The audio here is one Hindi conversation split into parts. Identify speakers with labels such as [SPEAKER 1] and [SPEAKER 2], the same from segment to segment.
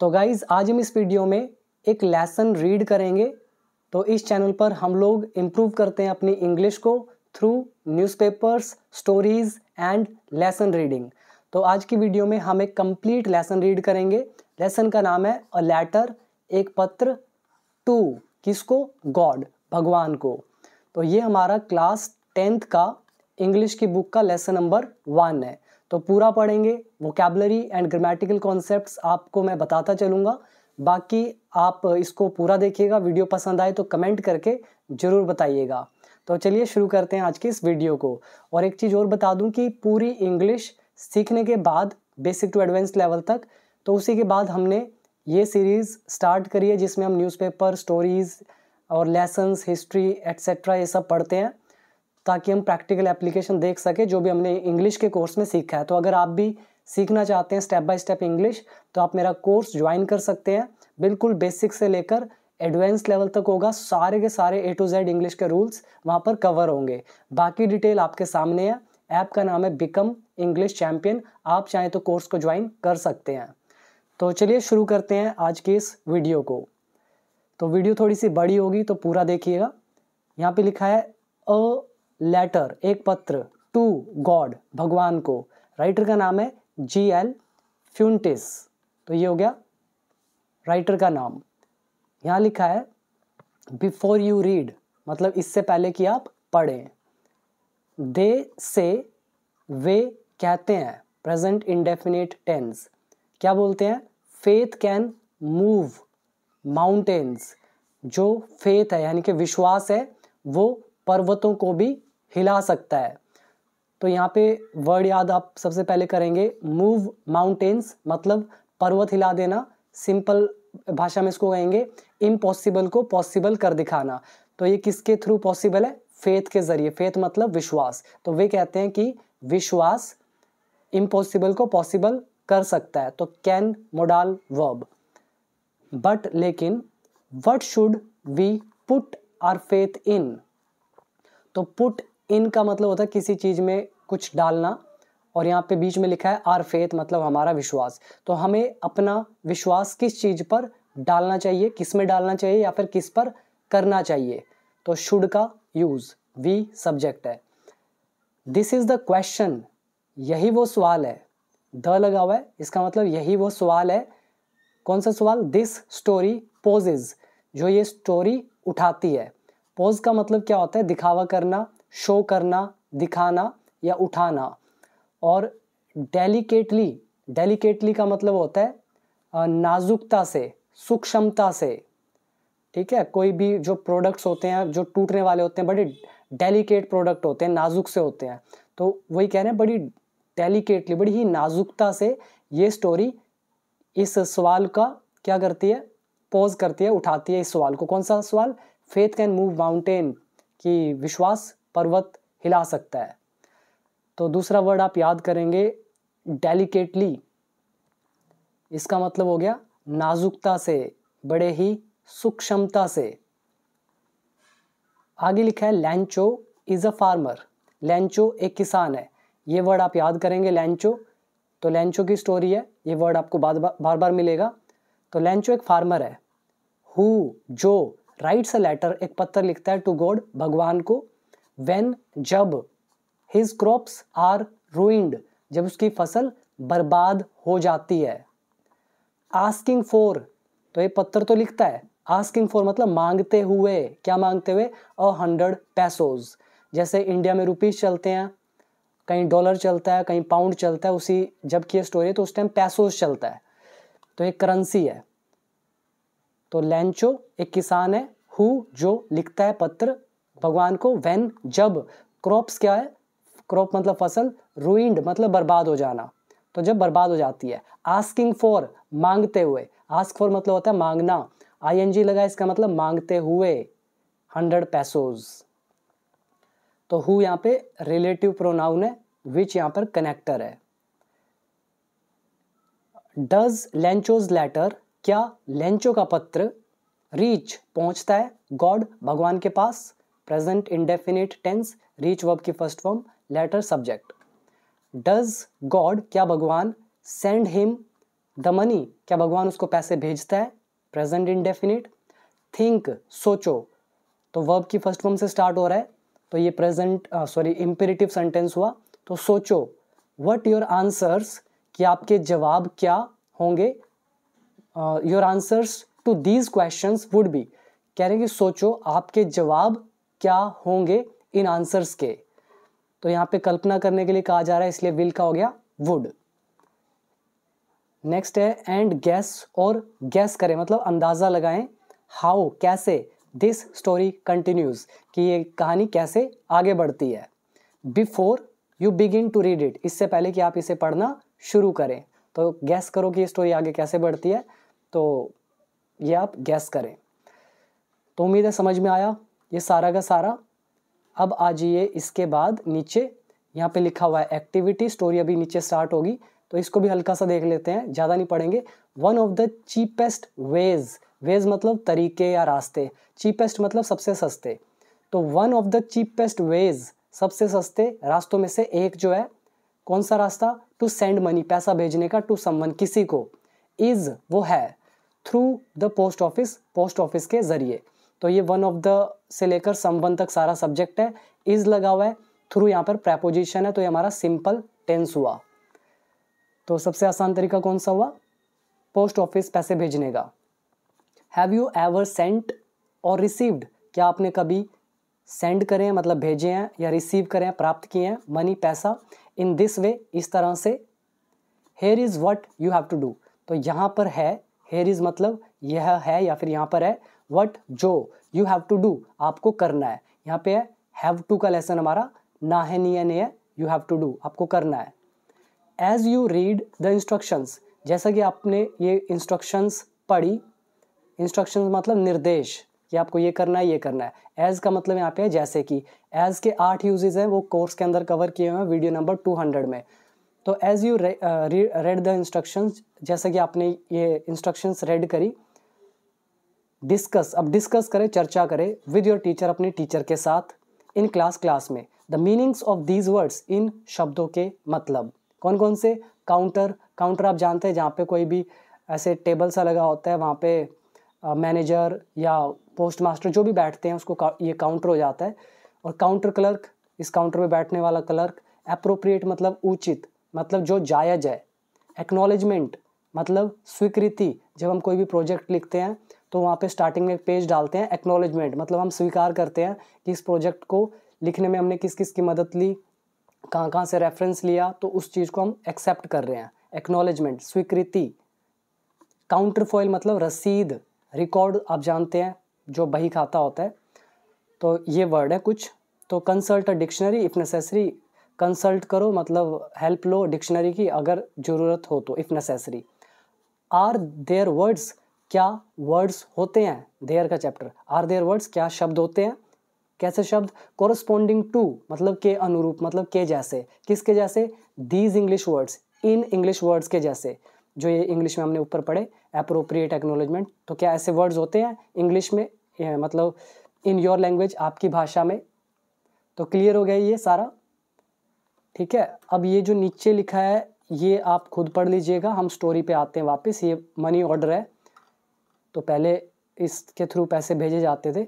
[SPEAKER 1] तो गाइज़ आज हम इस वीडियो में एक लेसन रीड करेंगे तो इस चैनल पर हम लोग इम्प्रूव करते हैं अपनी इंग्लिश को through newspapers stories and lesson reading तो आज की वीडियो में हम एक कंप्लीट लेसन रीड करेंगे लेसन का नाम है अ लेटर एक पत्र टू किसको गॉड भगवान को तो ये हमारा क्लास टेंथ का इंग्लिश की बुक का लेसन नंबर वन है तो पूरा पढ़ेंगे वोकेबलरी एंड ग्रामेटिकल कॉन्सेप्ट आपको मैं बताता चलूँगा बाकी आप इसको पूरा देखिएगा वीडियो पसंद आए तो कमेंट करके ज़रूर बताइएगा तो चलिए शुरू करते हैं आज की इस वीडियो को और एक चीज़ और बता दूं कि पूरी इंग्लिश सीखने के बाद बेसिक टू एडवांस लेवल तक तो उसी के बाद हमने ये सीरीज़ स्टार्ट करी है जिसमें हम न्यूज़पेपर स्टोरीज़ और लेसन्स हिस्ट्री एट्सट्रा ये सब पढ़ते हैं ताकि हम प्रैक्टिकल एप्लीकेशन देख सके जो भी हमने इंग्लिश के कोर्स में सीखा है तो अगर आप भी सीखना चाहते हैं स्टेप बाय स्टेप इंग्लिश तो आप मेरा कोर्स ज्वाइन कर सकते हैं बिल्कुल बेसिक से लेकर एडवांस लेवल तक होगा सारे के सारे ए टू जेड इंग्लिश के रूल्स वहाँ पर कवर होंगे बाकी डिटेल आपके सामने है ऐप का नाम है बिकम इंग्लिश चैम्पियन आप चाहें तो कोर्स को ज्वाइन कर सकते हैं तो चलिए शुरू करते हैं आज की इस वीडियो को तो वीडियो थोड़ी सी बड़ी होगी तो पूरा देखिएगा यहाँ पे लिखा है अ लेटर एक पत्र टू गॉड भगवान को राइटर का नाम है जी एल फ्यूंटिस तो ये हो गया राइटर का नाम यहाँ लिखा है बिफोर यू रीड मतलब इससे पहले कि आप पढ़ें दे से वे कहते हैं प्रेजेंट इनडेफिनेट टेंस क्या बोलते हैं फेथ कैन मूव माउंटेन्स जो फेथ है यानी कि विश्वास है वो पर्वतों को भी हिला सकता है तो यहाँ पे वर्ड याद आप सबसे पहले करेंगे मूव माउंटेन्स मतलब पर्वत हिला देना सिंपल भाषा में इसको कहेंगे इम्पॉसिबल को पॉसिबल कर दिखाना तो ये किसके थ्रू पॉसिबल है फेथ के जरिए फेथ मतलब विश्वास तो वे कहते हैं कि विश्वास इम्पॉसिबल को पॉसिबल कर सकता है तो कैन मोडाल वर्ब बट लेकिन what should we put our faith in तो पुट इन का मतलब होता है किसी चीज़ में कुछ डालना और यहाँ पे बीच में लिखा है आर फेथ मतलब हमारा विश्वास तो हमें अपना विश्वास किस चीज़ पर डालना चाहिए किस में डालना चाहिए या फिर किस पर करना चाहिए तो शुड का यूज़ वी सब्जेक्ट है दिस इज़ द क्वेश्चन यही वो सवाल है द लगा हुआ है इसका मतलब यही वो सवाल है कौन सा सवाल दिस स्टोरी पोजेज जो ये स्टोरी उठाती है पोज का मतलब क्या होता है दिखावा करना शो करना दिखाना या उठाना और डेलिकेटली डेलिकेटली का मतलब होता है नाजुकता से सूक्ष्मता से ठीक है कोई भी जो प्रोडक्ट्स होते हैं जो टूटने वाले होते हैं बड़े डेलिकेट प्रोडक्ट होते हैं नाजुक से होते हैं तो वही कह रहे हैं बड़ी डेलिकेटली बड़ी ही नाजुकता से ये स्टोरी इस सवाल का क्या करती है पॉज करती है उठाती है इस सवाल को कौन सा सवाल फेथ कैन मूव माउंटेन कि विश्वास पर्वत हिला सकता है तो दूसरा वर्ड आप याद करेंगे डेलिकेटली इसका मतलब हो गया नाजुकता से बड़े ही सूक्ष्मता से आगे लिखा है लैंचो इज़ अ फार्मर लैंचो एक किसान है ये वर्ड आप याद करेंगे लैंचो तो लैंचो की स्टोरी है ये वर्ड आपको बार बार बार मिलेगा तो लैंचो एक फार्मर है हु जो राइट्स अ लेटर एक पत्थर लिखता है टू गॉड भगवान को वेन जब हिज क्रॉप्स आर रूइंड जब उसकी फसल बर्बाद हो जाती है आस्किंग फॉर तो ये पत्थर तो लिखता है आस्किंग फॉर मतलब मांगते हुए क्या मांगते हुए अ हंड्रेड पैसोज जैसे इंडिया में रुपीज़ चलते हैं कहीं डॉलर चलता है कहीं पाउंड चलता है उसी जब की स्टोरी है तो उस टाइम पैसोज चलता है तो एक करेंसी है तो लेंचो एक किसान है हु जो लिखता है पत्र भगवान को वेन जब क्रॉप्स क्या है क्रॉप मतलब फसल रूइंड मतलब बर्बाद हो जाना तो जब बर्बाद हो जाती है आस्किंग फॉर मांगते हुए आस्क फॉर मतलब होता है मांगना आई एन जी लगा इसका मतलब मांगते हुए हंड्रेड पैसोज तो हु यहाँ पे रिलेटिव प्रोनाउन है विच यहाँ पर कनेक्टर है डज लेंचोज लेटर क्या लेंचो का पत्र रीच पहुंचता है गॉड भगवान के पास present indefinite tense reach verb की first form letter subject does God क्या भगवान सेंड हिम द मनी क्या भगवान उसको पैसे भेजता है प्रेजेंट इंडेफिनिट थिंक सोचो तो वर्ब की फर्स्ट फॉर्म से स्टार्ट हो रहा है तो ये प्रेजेंट सॉरी इम्पेरेटिव सेंटेंस हुआ तो सोचो वट योर आंसर्स कि आपके जवाब क्या होंगे your answers to these questions would be कह रहे हैं कि सोचो आपके जवाब क्या होंगे इन आंसर्स के तो यहां पे कल्पना करने के लिए कहा जा रहा है इसलिए विल का हो गया वुड नेक्स्ट है एंड गैस और गैस करें मतलब अंदाज़ा लगाएं हाउ कैसे दिस स्टोरी कंटिन्यूज कि ये कहानी कैसे आगे बढ़ती है before you begin to read it इससे पहले कि आप इसे पढ़ना शुरू करें तो गैस करो कि ये स्टोरी आगे कैसे बढ़ती है तो ये आप गैस करें तो उम्मीद है समझ में आया ये सारा का सारा अब आ जाइए इसके बाद नीचे यहाँ पे लिखा हुआ है एक्टिविटी स्टोरी अभी नीचे स्टार्ट होगी तो इसको भी हल्का सा देख लेते हैं ज़्यादा नहीं पढ़ेंगे one of the cheapest ways ways मतलब तरीके या रास्ते चीपेस्ट मतलब सबसे सस्ते तो one of the cheapest ways सबसे सस्ते रास्तों में से एक जो है कौन सा रास्ता टू सेंड मनी पैसा भेजने का टू समवन किसी को इज़ वो है through the post office post office के ज़रिए तो ये वन ऑफ द से लेकर संबंध तक सारा सब्जेक्ट है इज़ लगा हुआ है थ्रू यहाँ पर प्रेपोजिशन है तो ये हमारा सिंपल टेंस हुआ तो सबसे आसान तरीका कौन सा हुआ पोस्ट ऑफिस पैसे भेजने का have you ever sent or received क्या आपने कभी सेंड करें मतलब भेजे हैं या रिसीव करें प्राप्त किए हैं मनी पैसा इन दिस वे इस तरह से here is what you have to do तो यहाँ पर है हेयर इज़ मतलब यह है या फिर यहाँ पर है वट जो यू हैव टू डू आपको करना है यहाँ पे हैव टू का लेसन हमारा ना है नी है नहीं है यू हैव टू डू आपको करना है as you read the instructions जैसा कि आपने ये इंस्ट्रक्शंस पढ़ी इंस्ट्रक्शंस मतलब निर्देश कि आपको ये करना है ये करना है एज का मतलब यहाँ पे है जैसे कि एज के आठ यूजेज हैं वो कोर्स के अंदर कवर किए हुए हैं वीडियो नंबर टू हंड्रेड में तो as you read the instructions जैसा कि आपने ये इंस्ट्रक्शंस रेड करी डिस्कस अब डिस्कस करें चर्चा करें विद योर टीचर अपने टीचर के साथ इन क्लास क्लास में the meanings of these words इन शब्दों के मतलब कौन कौन से काउंटर काउंटर आप जानते हैं जहाँ पे कोई भी ऐसे टेबल सा लगा होता है वहाँ पे मैनेजर या पोस्ट मास्टर जो भी बैठते हैं उसको ये काउंटर हो जाता है और काउंटर क्लर्क इस काउंटर पे बैठने वाला क्लर्क अप्रोप्रिएट मतलब उचित मतलब जो जायज है एक्नॉलेजमेंट मतलब स्वीकृति जब हम कोई भी प्रोजेक्ट लिखते हैं तो वहाँ पे स्टार्टिंग में एक पेज डालते हैं एक्नॉलेजमेंट मतलब हम स्वीकार करते हैं कि इस प्रोजेक्ट को लिखने में हमने किस किस की मदद ली कहाँ कहाँ से रेफरेंस लिया तो उस चीज़ को हम एक्सेप्ट कर रहे हैं एक्नॉलेजमेंट स्वीकृति काउंटर फॉइल मतलब रसीद रिकॉर्ड आप जानते हैं जो बही खाता होता है तो ये वर्ड है कुछ तो consult a dictionary if necessary consult करो मतलब हेल्प लो डिक्शनरी की अगर ज़रूरत हो तो if necessary are there words क्या वर्ड्स होते हैं देयर का चैप्टर आर देयर वर्ड्स क्या शब्द होते हैं कैसे शब्द कॉरस्पॉन्डिंग टू मतलब के अनुरूप मतलब के जैसे किसके जैसे दीज इंग्लिश वर्ड्स इन इंग्लिश वर्ड्स के जैसे जो ये इंग्लिश में हमने ऊपर पढ़े अप्रोप्रिएट एक्नोलॉजमेंट तो क्या ऐसे वर्ड्स होते हैं इंग्लिश में मतलब इन योर लैंग्वेज आपकी भाषा में तो क्लियर हो गया ये सारा ठीक है अब ये जो नीचे लिखा है ये आप खुद पढ़ लीजिएगा हम स्टोरी पे आते हैं वापस ये मनी ऑर्डर है तो पहले इसके थ्रू पैसे भेजे जाते थे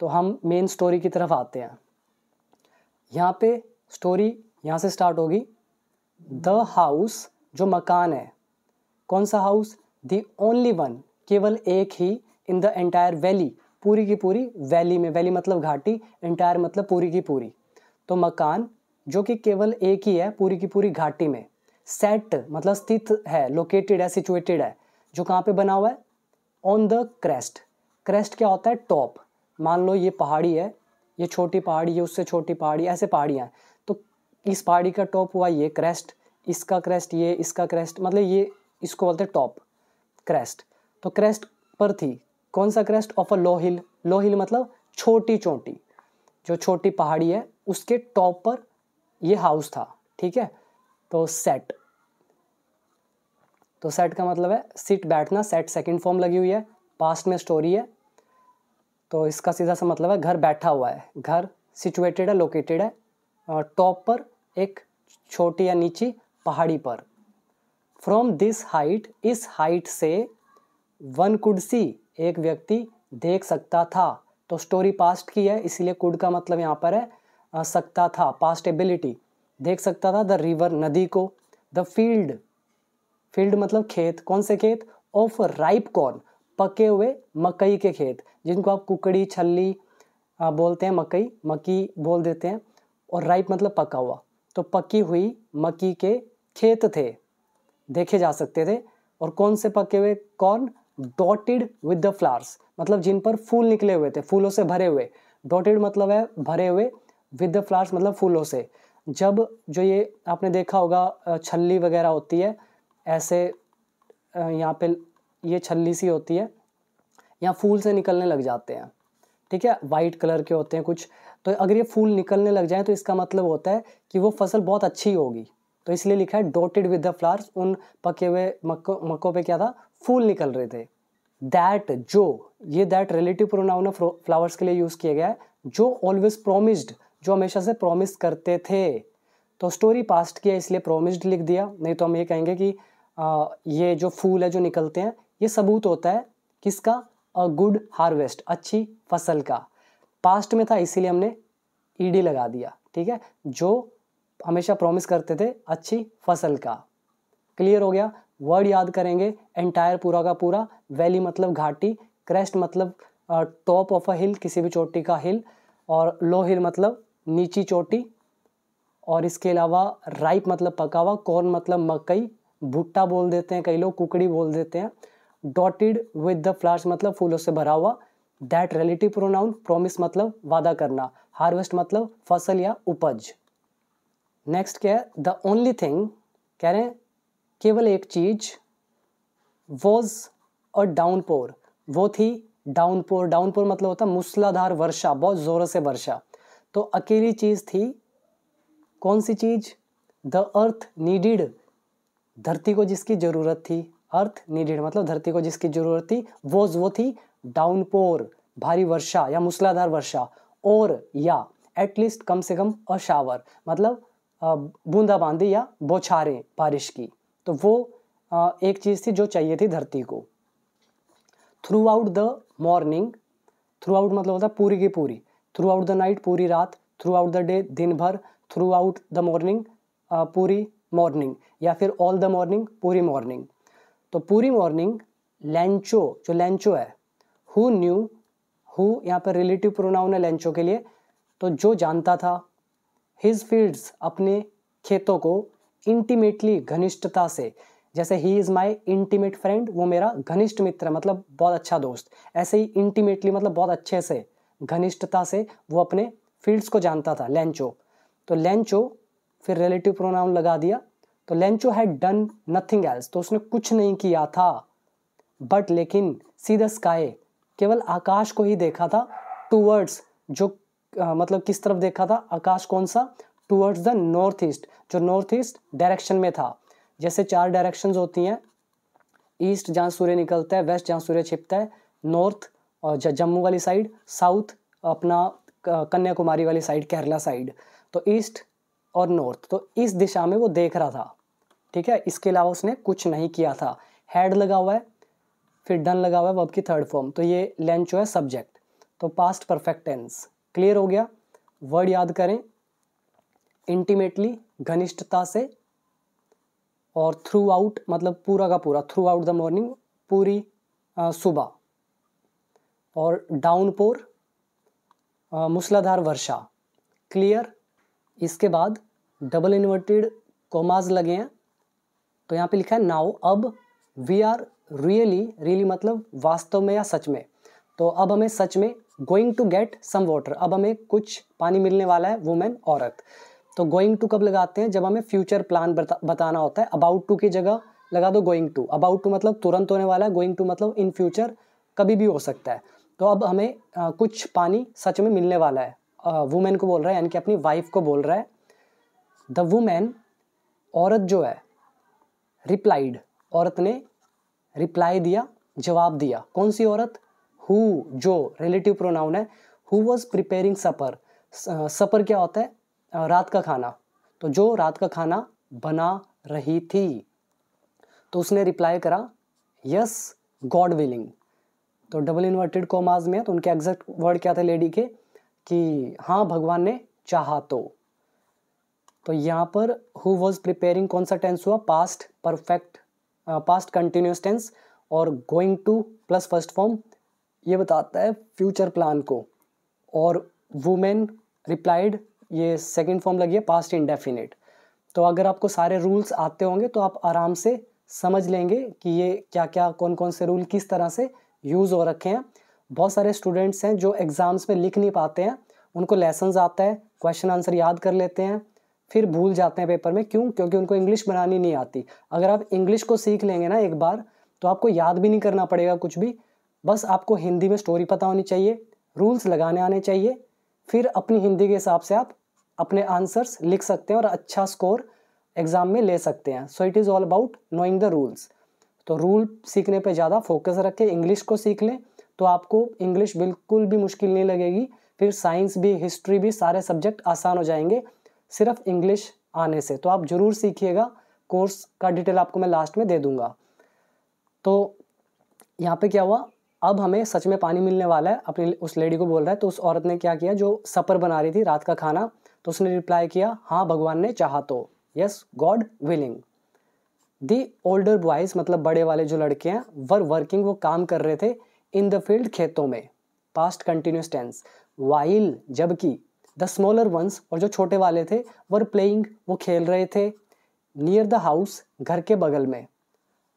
[SPEAKER 1] तो हम मेन स्टोरी की तरफ आते हैं यहाँ पे स्टोरी यहाँ से स्टार्ट होगी द हाउस जो मकान है कौन सा हाउस दी ओनली वन केवल एक ही इन द एंटायर वैली पूरी की पूरी वैली में वैली मतलब घाटी एंटायर मतलब पूरी की पूरी तो मकान जो कि केवल एक ही है पूरी की पूरी घाटी में सेट मतलब स्थित है लोकेटेड है सिचुएटेड है जो कहाँ पे बना हुआ है ऑन द क्रेस्ट क्रेस्ट क्या होता है टॉप मान लो ये पहाड़ी है ये छोटी पहाड़ी है उससे छोटी पहाड़ी ऐसे पहाड़ियाँ तो इस पहाड़ी का टॉप हुआ ये क्रेस्ट इसका क्रेस्ट ये इसका क्रेस्ट मतलब ये इसको बोलते हैं टॉप क्रेस्ट तो क्रेस्ट पर थी कौन सा क्रेस्ट ऑफ अ लो हिल लो हिल मतलब छोटी चोटी जो छोटी पहाड़ी है उसके टॉप पर ये हाउस था ठीक है तो सेट तो सेट का मतलब है सिट बैठना सेट सेकंड फॉर्म लगी हुई है पास्ट में स्टोरी है तो इसका सीधा सा मतलब है घर बैठा हुआ है घर सिचुएटेड है लोकेटेड है टॉप पर एक छोटी या नीची पहाड़ी पर फ्रॉम दिस हाइट इस हाइट से वन कुड सी एक व्यक्ति देख सकता था तो स्टोरी पास्ट की है इसीलिए कुड का मतलब यहाँ पर है आ, सकता था पास्ट एबिलिटी देख सकता था द रिवर नदी को द फील्ड फील्ड मतलब खेत कौन से खेत ऑफ राइप कॉर्न पके हुए मकई के खेत जिनको आप कुकड़ी छल्ली बोलते हैं मकई मकी बोल देते हैं और राइप मतलब पका हुआ तो पकी हुई मकी के खेत थे देखे जा सकते थे और कौन से पके हुए corn dotted with the flowers मतलब जिन पर फूल निकले हुए थे फूलों से भरे हुए डॉटेड मतलब है भरे हुए विद द फ्लावर्स मतलब फूलों से जब जो ये आपने देखा होगा छल्ली वगैरह होती है ऐसे यहाँ पे ये छल्ली सी होती है यहाँ फूल से निकलने लग जाते हैं ठीक है वाइट कलर के होते हैं कुछ तो अगर ये फूल निकलने लग जाए तो इसका मतलब होता है कि वो फसल बहुत अच्छी होगी तो इसलिए लिखा है डोटेड विद द फ्लावर्स उन पके हुए मक्को मक्कों पे क्या था फूल निकल रहे थे दैट जो ये that relative pronoun of flowers के लिए यूज़ किया गया है जो ऑलवेज प्रोमिस्ड जो हमेशा से प्रोमिस करते थे तो स्टोरी पास्ट किया इसलिए प्रोमिस्ड लिख दिया नहीं तो हम ये कहेंगे कि आ, ये जो फूल है जो निकलते हैं ये सबूत होता है किसका अ गुड हार्वेस्ट अच्छी फसल का पास्ट में था इसीलिए हमने ईडी e लगा दिया ठीक है जो हमेशा प्रॉमिस करते थे अच्छी फसल का क्लियर हो गया वर्ड याद करेंगे एंटायर पूरा का पूरा वैली मतलब घाटी क्रेस्ट मतलब टॉप ऑफ अ हिल किसी भी चोटी का हिल और लो हिल मतलब नीची चोटी और इसके अलावा राइप मतलब पका हुआ कॉर्न मतलब मकई भुट्टा बोल देते हैं कई लोग कुकड़ी बोल देते हैं डॉटेड विद द फ्लावर्स मतलब फूलों से भरा हुआ दैट रिलेटिव प्रोनाउन प्रोमिस मतलब वादा करना हार्वेस्ट मतलब फसल या उपज नेक्स्ट क्या है द ओनली थिंग कह रहे हैं केवल एक चीज वॉज अ डाउनपोर वो थी डाउनपोर डाउनपोर मतलब होता मूसलाधार वर्षा बहुत ज़ोरों से वर्षा तो अकेली चीज़ थी कौन सी चीज़ द अर्थ नीडिड धरती को जिसकी ज़रूरत थी अर्थ नीडेड मतलब धरती को जिसकी ज़रूरत थी वो वो थी डाउनपोर भारी वर्षा या मूसलाधार वर्षा और या एटलीस्ट कम से कम अशावर मतलब बूंदाबांदी या बौछारें बारिश की तो वो एक चीज़ थी जो चाहिए थी धरती को throughout the morning throughout मतलब होता है पूरी की पूरी थ्रू आउट द नाइट पूरी रात थ्रू आउट द डे दिन भर थ्रू आउट द मॉर्निंग पूरी मॉर्निंग या फिर ऑल द मॉर्निंग पूरी मॉर्निंग तो पूरी मॉर्निंग लेंचो जो लेंचो है हु न्यू हु यहाँ पर रिलेटिव प्रोनाउन है लेंचो के लिए तो जो जानता था हिज फील्ड्स अपने खेतों को इंटीमेटली घनिष्ठता से जैसे he is my intimate friend वो मेरा घनिष्ठ मित्र मतलब बहुत अच्छा दोस्त ऐसे ही इंटीमेटली मतलब बहुत अच्छे से घनिष्ठता से वो अपने फील्ड्स को जानता था लेंचो तो लेंचो फिर रिलेटिव प्रोनाउन लगा दिया तो Lencho had done nothing else तो उसने कुछ नहीं किया था बट लेकिन सी द स्काई केवल आकाश को ही देखा था टूवर्ड्स जो आ, मतलब किस तरफ देखा था आकाश कौन सा टूवर्ड्स द नॉर्थ ईस्ट जो नॉर्थ ईस्ट डायरेक्शन में था जैसे चार डायरेक्शन होती हैं ईस्ट जहाँ सूर्य निकलता है वेस्ट जहाँ सूर्य छिपता है नॉर्थ और जम्मू वाली साइड साउथ अपना कन्याकुमारी वाली साइड केरला साइड तो ईस्ट और नॉर्थ तो इस दिशा में वो देख रहा था ठीक है इसके अलावा उसने कुछ नहीं किया था हेड लगा हुआ है फिर डन लगा हुआ है वर्ब की थर्ड फॉर्म तो ये लेंच है सब्जेक्ट तो पास्ट परफेक्ट टेंस क्लियर हो गया वर्ड याद करें इंटीमेटली घनिष्ठता से और थ्रू आउट मतलब पूरा का पूरा थ्रू आउट द मॉर्निंग पूरी सुबह और डाउनपोर मूसलाधार वर्षा क्लियर इसके बाद डबल इन्वर्टेड कोमाज लगे हैं तो यहाँ पे लिखा है नाउ अब वी आर रियली रियली मतलब वास्तव में या सच में तो अब हमें सच में going to get some water अब हमें कुछ पानी मिलने वाला है वुमेन औरत तो गोइंग टू कब लगाते हैं जब हमें फ्यूचर प्लान बता, बताना होता है अबाउट टू की जगह लगा दो गोइंग टू अबाउट टू मतलब तुरंत होने वाला है गोइंग टू मतलब इन फ्यूचर कभी भी हो सकता है तो अब हमें आ, कुछ पानी सच में मिलने वाला है वुमेन को बोल रहा है यानी कि अपनी वाइफ को बोल रहा है द वुमेन औरत जो है रिप्लाइड औरत ने रिप्लाई दिया जवाब दिया कौन सी औरत हु जो रिलेटिव प्रोनाउन है who was preparing supper supper क्या होता है रात का खाना तो जो रात का खाना बना रही थी तो उसने रिप्लाई करा यस गॉड विलिंग तो डबल इन्वर्टेड कॉमाज में तो उनके एग्जैक्ट वर्ड क्या थे लेडी के कि हाँ भगवान ने चाहा तो तो यहाँ पर हु वॉज प्रिपेयरिंग कौन सा टेंस हुआ past perfect past continuous tense और going to plus first form ये बताता है फ्यूचर प्लान को और वुमेन रिप्लाइड ये सेकेंड फॉर्म लगी है पास्ट इंडेफिनेट तो अगर आपको सारे रूल्स आते होंगे तो आप आराम से समझ लेंगे कि ये क्या क्या कौन कौन से रूल किस तरह से यूज़ हो रखे हैं बहुत सारे स्टूडेंट्स हैं जो एग्ज़ाम्स में लिख नहीं पाते हैं उनको लेसन आता है क्वेश्चन आंसर याद कर लेते हैं फिर भूल जाते हैं पेपर में क्यों क्योंकि उनको इंग्लिश बनानी नहीं आती अगर आप इंग्लिश को सीख लेंगे ना एक बार तो आपको याद भी नहीं करना पड़ेगा कुछ भी बस आपको हिंदी में स्टोरी पता होनी चाहिए रूल्स लगाने आने चाहिए फिर अपनी हिंदी के हिसाब से आप अपने आंसर्स लिख सकते हैं और अच्छा स्कोर एग्ज़ाम में ले सकते हैं so it is all about knowing the rules तो रूल सीखने पे ज़्यादा फोकस रखें इंग्लिश को सीख लें तो आपको इंग्लिश बिल्कुल भी मुश्किल नहीं लगेगी फिर साइंस भी हिस्ट्री भी सारे सब्जेक्ट आसान हो जाएंगे सिर्फ इंग्लिश आने से तो आप ज़रूर सीखिएगा कोर्स का डिटेल आपको मैं लास्ट में दे दूंगा तो यहाँ पे क्या हुआ अब हमें सच में पानी मिलने वाला है अपनी उस लेडी को बोल रहा है तो उस औरत ने क्या किया जो सपर बना रही थी रात का खाना तो उसने रिप्लाई किया हाँ भगवान ने चाहा तो yes God willing the older boys मतलब बड़े वाले जो लड़के हैं वर वर्किंग वो काम कर रहे थे इन द फील्ड खेतों में पास्ट कंटिन्यूस टेंस वाइल जबकि द स्मॉलर वंस और जो छोटे वाले थे वर प्लेइंग वो खेल रहे थे नियर द हाउस घर के बगल में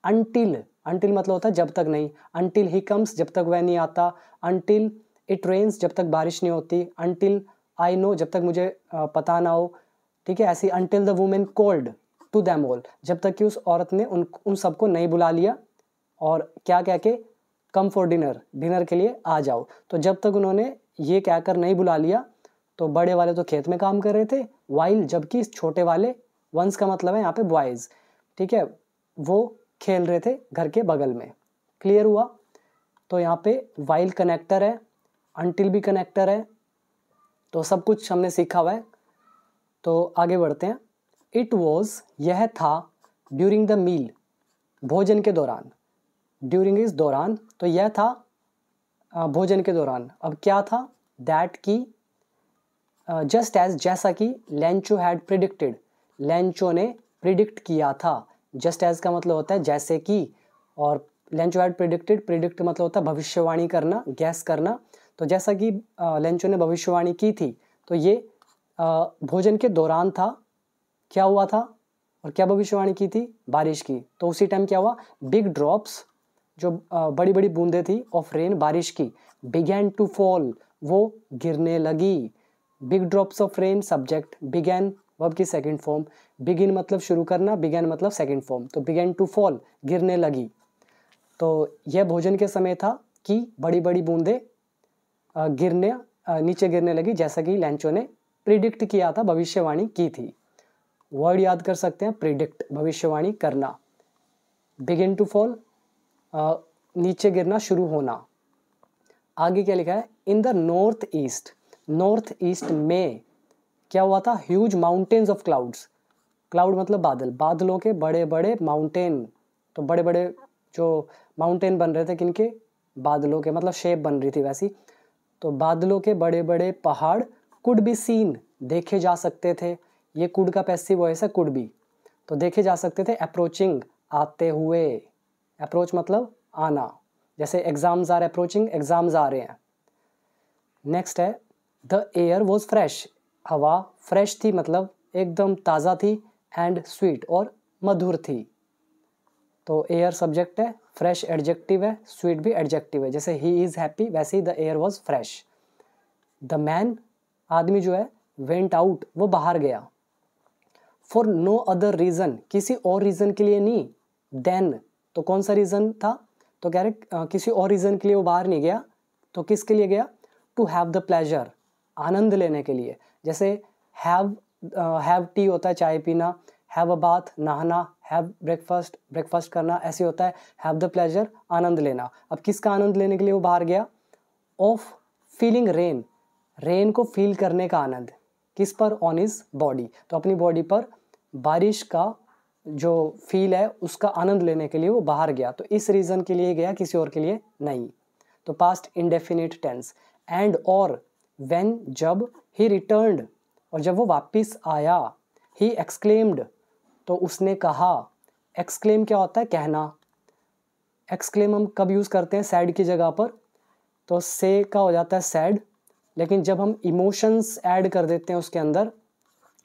[SPEAKER 1] अनटिल अनटिल मतलब होता है जब तक नहीं अनटिल ही कम्स जब तक वह नहीं आता अनटिल इट रेन्स जब तक बारिश नहीं होती अनटिल आई नो जब तक मुझे पता ना हो ठीक है ऐसी until the women called to them all जब तक कि उस औरत ने उन उन सबको नहीं बुला लिया और क्या कह के कम फॉर डिनर डिनर के लिए आ जाओ तो जब तक उन्होंने ये कहकर नहीं बुला लिया तो बड़े वाले तो खेत में काम कर रहे थे वाइल जबकि छोटे वाले वंस का मतलब है यहाँ पे बॉयज़ ठीक है वो खेल रहे थे घर के बगल में क्लियर हुआ तो यहाँ पे वाइल कनेक्टर है अनटिल भी कनेक्टर है तो सब कुछ हमने सीखा हुआ है तो आगे बढ़ते हैं इट वॉज यह था ड्यूरिंग द मील भोजन के दौरान ड्यूरिंग इस दौरान तो यह था भोजन के दौरान अब क्या था दैट की जस्ट uh, एज जैसा कि लेंचो हैड प्रिडिक्टेड लेंचो ने प्रिडिक्ट किया था जस्ट एज का मतलब होता है जैसे कि और लेंचो हैड प्रिडिक्टेड प्रिडिक्ट मतलब होता है भविष्यवाणी करना गैस करना तो जैसा कि लेंचो uh, ने भविष्यवाणी की थी तो ये uh, भोजन के दौरान था क्या हुआ था और क्या भविष्यवाणी की थी बारिश की तो उसी टाइम क्या हुआ बिग ड्रॉप्स जो बड़ी बड़ी बूंदें थी ऑफ रेन बारिश की बिगैन टू फॉल वो गिरने लगी big drops of rain subject began verb की सेकेंड फॉर्म बिगिन मतलब शुरू करना बिगैन मतलब सेकेंड फॉर्म तो बिगैन टू फॉल गिरने लगी तो यह भोजन के समय था कि बड़ी बड़ी बूंदें गिरने नीचे गिरने लगी जैसा कि लैंचो ने प्रिडिक्ट किया था भविष्यवाणी की थी वर्ड याद कर सकते हैं प्रिडिक्ट भविष्यवाणी करना बिगिन टू फॉल नीचे गिरना शुरू होना आगे क्या लिखा है in the north east north east में क्या हुआ था huge mountains of clouds cloud मतलब बादल बादलों के बड़े बड़े माउंटेन तो बड़े बड़े जो माउंटेन बन रहे थे किनके बादलों के मतलब शेप बन रही थी वैसी तो बादलों के बड़े बड़े पहाड़ कुड बी सीन देखे जा सकते थे ये कुड का पैसिव वो ऐसा कुड बी तो देखे जा सकते थे अप्रोचिंग आते हुए अप्रोच मतलब आना जैसे एग्ज़ाम्स आर अप्रोचिंग एग्ज़ाम्स आ रहे हैं नेक्स्ट है द एयर वॉज फ्रेश हवा फ्रेश थी मतलब एकदम ताज़ा थी एंड स्वीट और मधुर थी तो एयर सब्जेक्ट है फ्रेश एडजेक्टिव है स्वीट भी एडजेक्टिव है जैसे ही इज़ हैप्पी वैसे ही the air was fresh the man आदमी जो है वेंट आउट वो बाहर गया फॉर नो अदर रीज़न किसी और रीज़न के लिए नहीं देन तो कौन सा रीज़न था तो कह रहे किसी और रीज़न के लिए वो बाहर नहीं गया तो किसके लिए गया टू हैव द प्लेजर आनंद लेने के लिए जैसे हैव हैव टी होता है चाय पीना हैव अ बाथ नहाना हैव ब्रेकफास्ट ब्रेकफास्ट करना ऐसे होता है हैव द प्लेजर आनंद लेना अब किसका आनंद लेने के लिए वो बाहर गया ऑफ फीलिंग रेन रेन को फील करने का आनंद किस पर ऑन इज बॉडी तो अपनी बॉडी पर बारिश का जो फील है उसका आनंद लेने के लिए वो बाहर गया तो इस रीज़न के लिए गया किसी और के लिए नहीं तो पास्ट इंडेफिनिट टेंस एंड और वेन जब ही रिटर्नड और जब वो वापस आया ही एक्सक्लेम्ड तो उसने कहा एक्सक्लेम क्या होता है कहना एक्सक्लेम हम कब यूज़ करते हैं सैड की जगह पर तो से का हो जाता है सैड लेकिन जब हम इमोशंस ऐड कर देते हैं उसके अंदर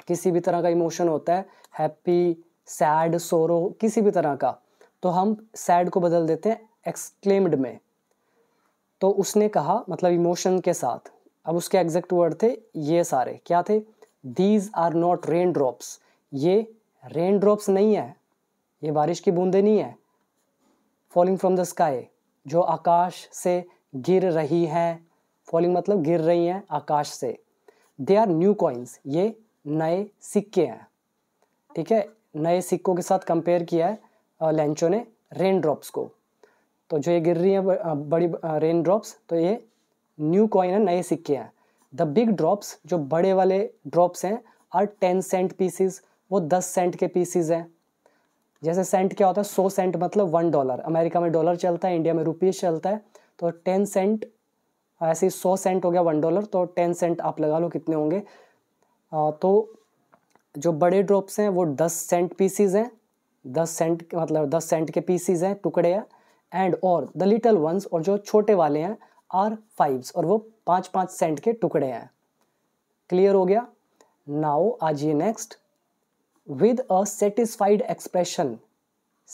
[SPEAKER 1] किसी भी तरह का इमोशन होता है हैप्पी सैड सोरो किसी भी तरह का तो हम सैड को बदल देते हैं एक्सक्लेम्ड में तो उसने कहा मतलब इमोशन के साथ अब उसके एग्जैक्ट वर्ड थे ये सारे क्या थे these are not rain drops ये रेन ड्रॉप्स नहीं है ये बारिश की बूंदे नहीं है फॉलिंग फ्रॉम द स्काई जो आकाश से गिर रही हैं फॉलिंग मतलब गिर रही हैं आकाश से दे आर न्यू कॉइन्स ये नए सिक्के हैं ठीक है नए सिक्कों के साथ कंपेयर किया है लेंचो ने रेन ड्रॉप्स को तो जो ये गिर रही हैं बड़ी रेन ड्रॉप्स तो ये न्यू कॉइन है नए सिक्के हैं द बिग ड्रॉप्स जो बड़े वाले ड्रॉप्स हैं आर टेन सेंट पीसीज वो दस सेंट के पीसीज हैं जैसे सेंट क्या होता है सौ सेंट मतलब वन डॉलर अमेरिका में डॉलर चलता है इंडिया में रुपीज़ चलता है तो टेन सेंट ऐसे ही सौ सेंट हो गया वन डॉलर तो टेन सेंट आप लगा लो कितने होंगे आ, तो जो बड़े ड्रॉप्स हैं वो दस सेंट पीसीज हैं दस सेंट मतलब दस सेंट के पीसीज हैं टुकड़े हैं एंड और द लिटल वंस और जो छोटे वाले हैं आर फाइव्स और वो पाँच पाँच सेंट के टुकड़े हैं क्लियर हो गया नाउ आज ये next with a satisfied expression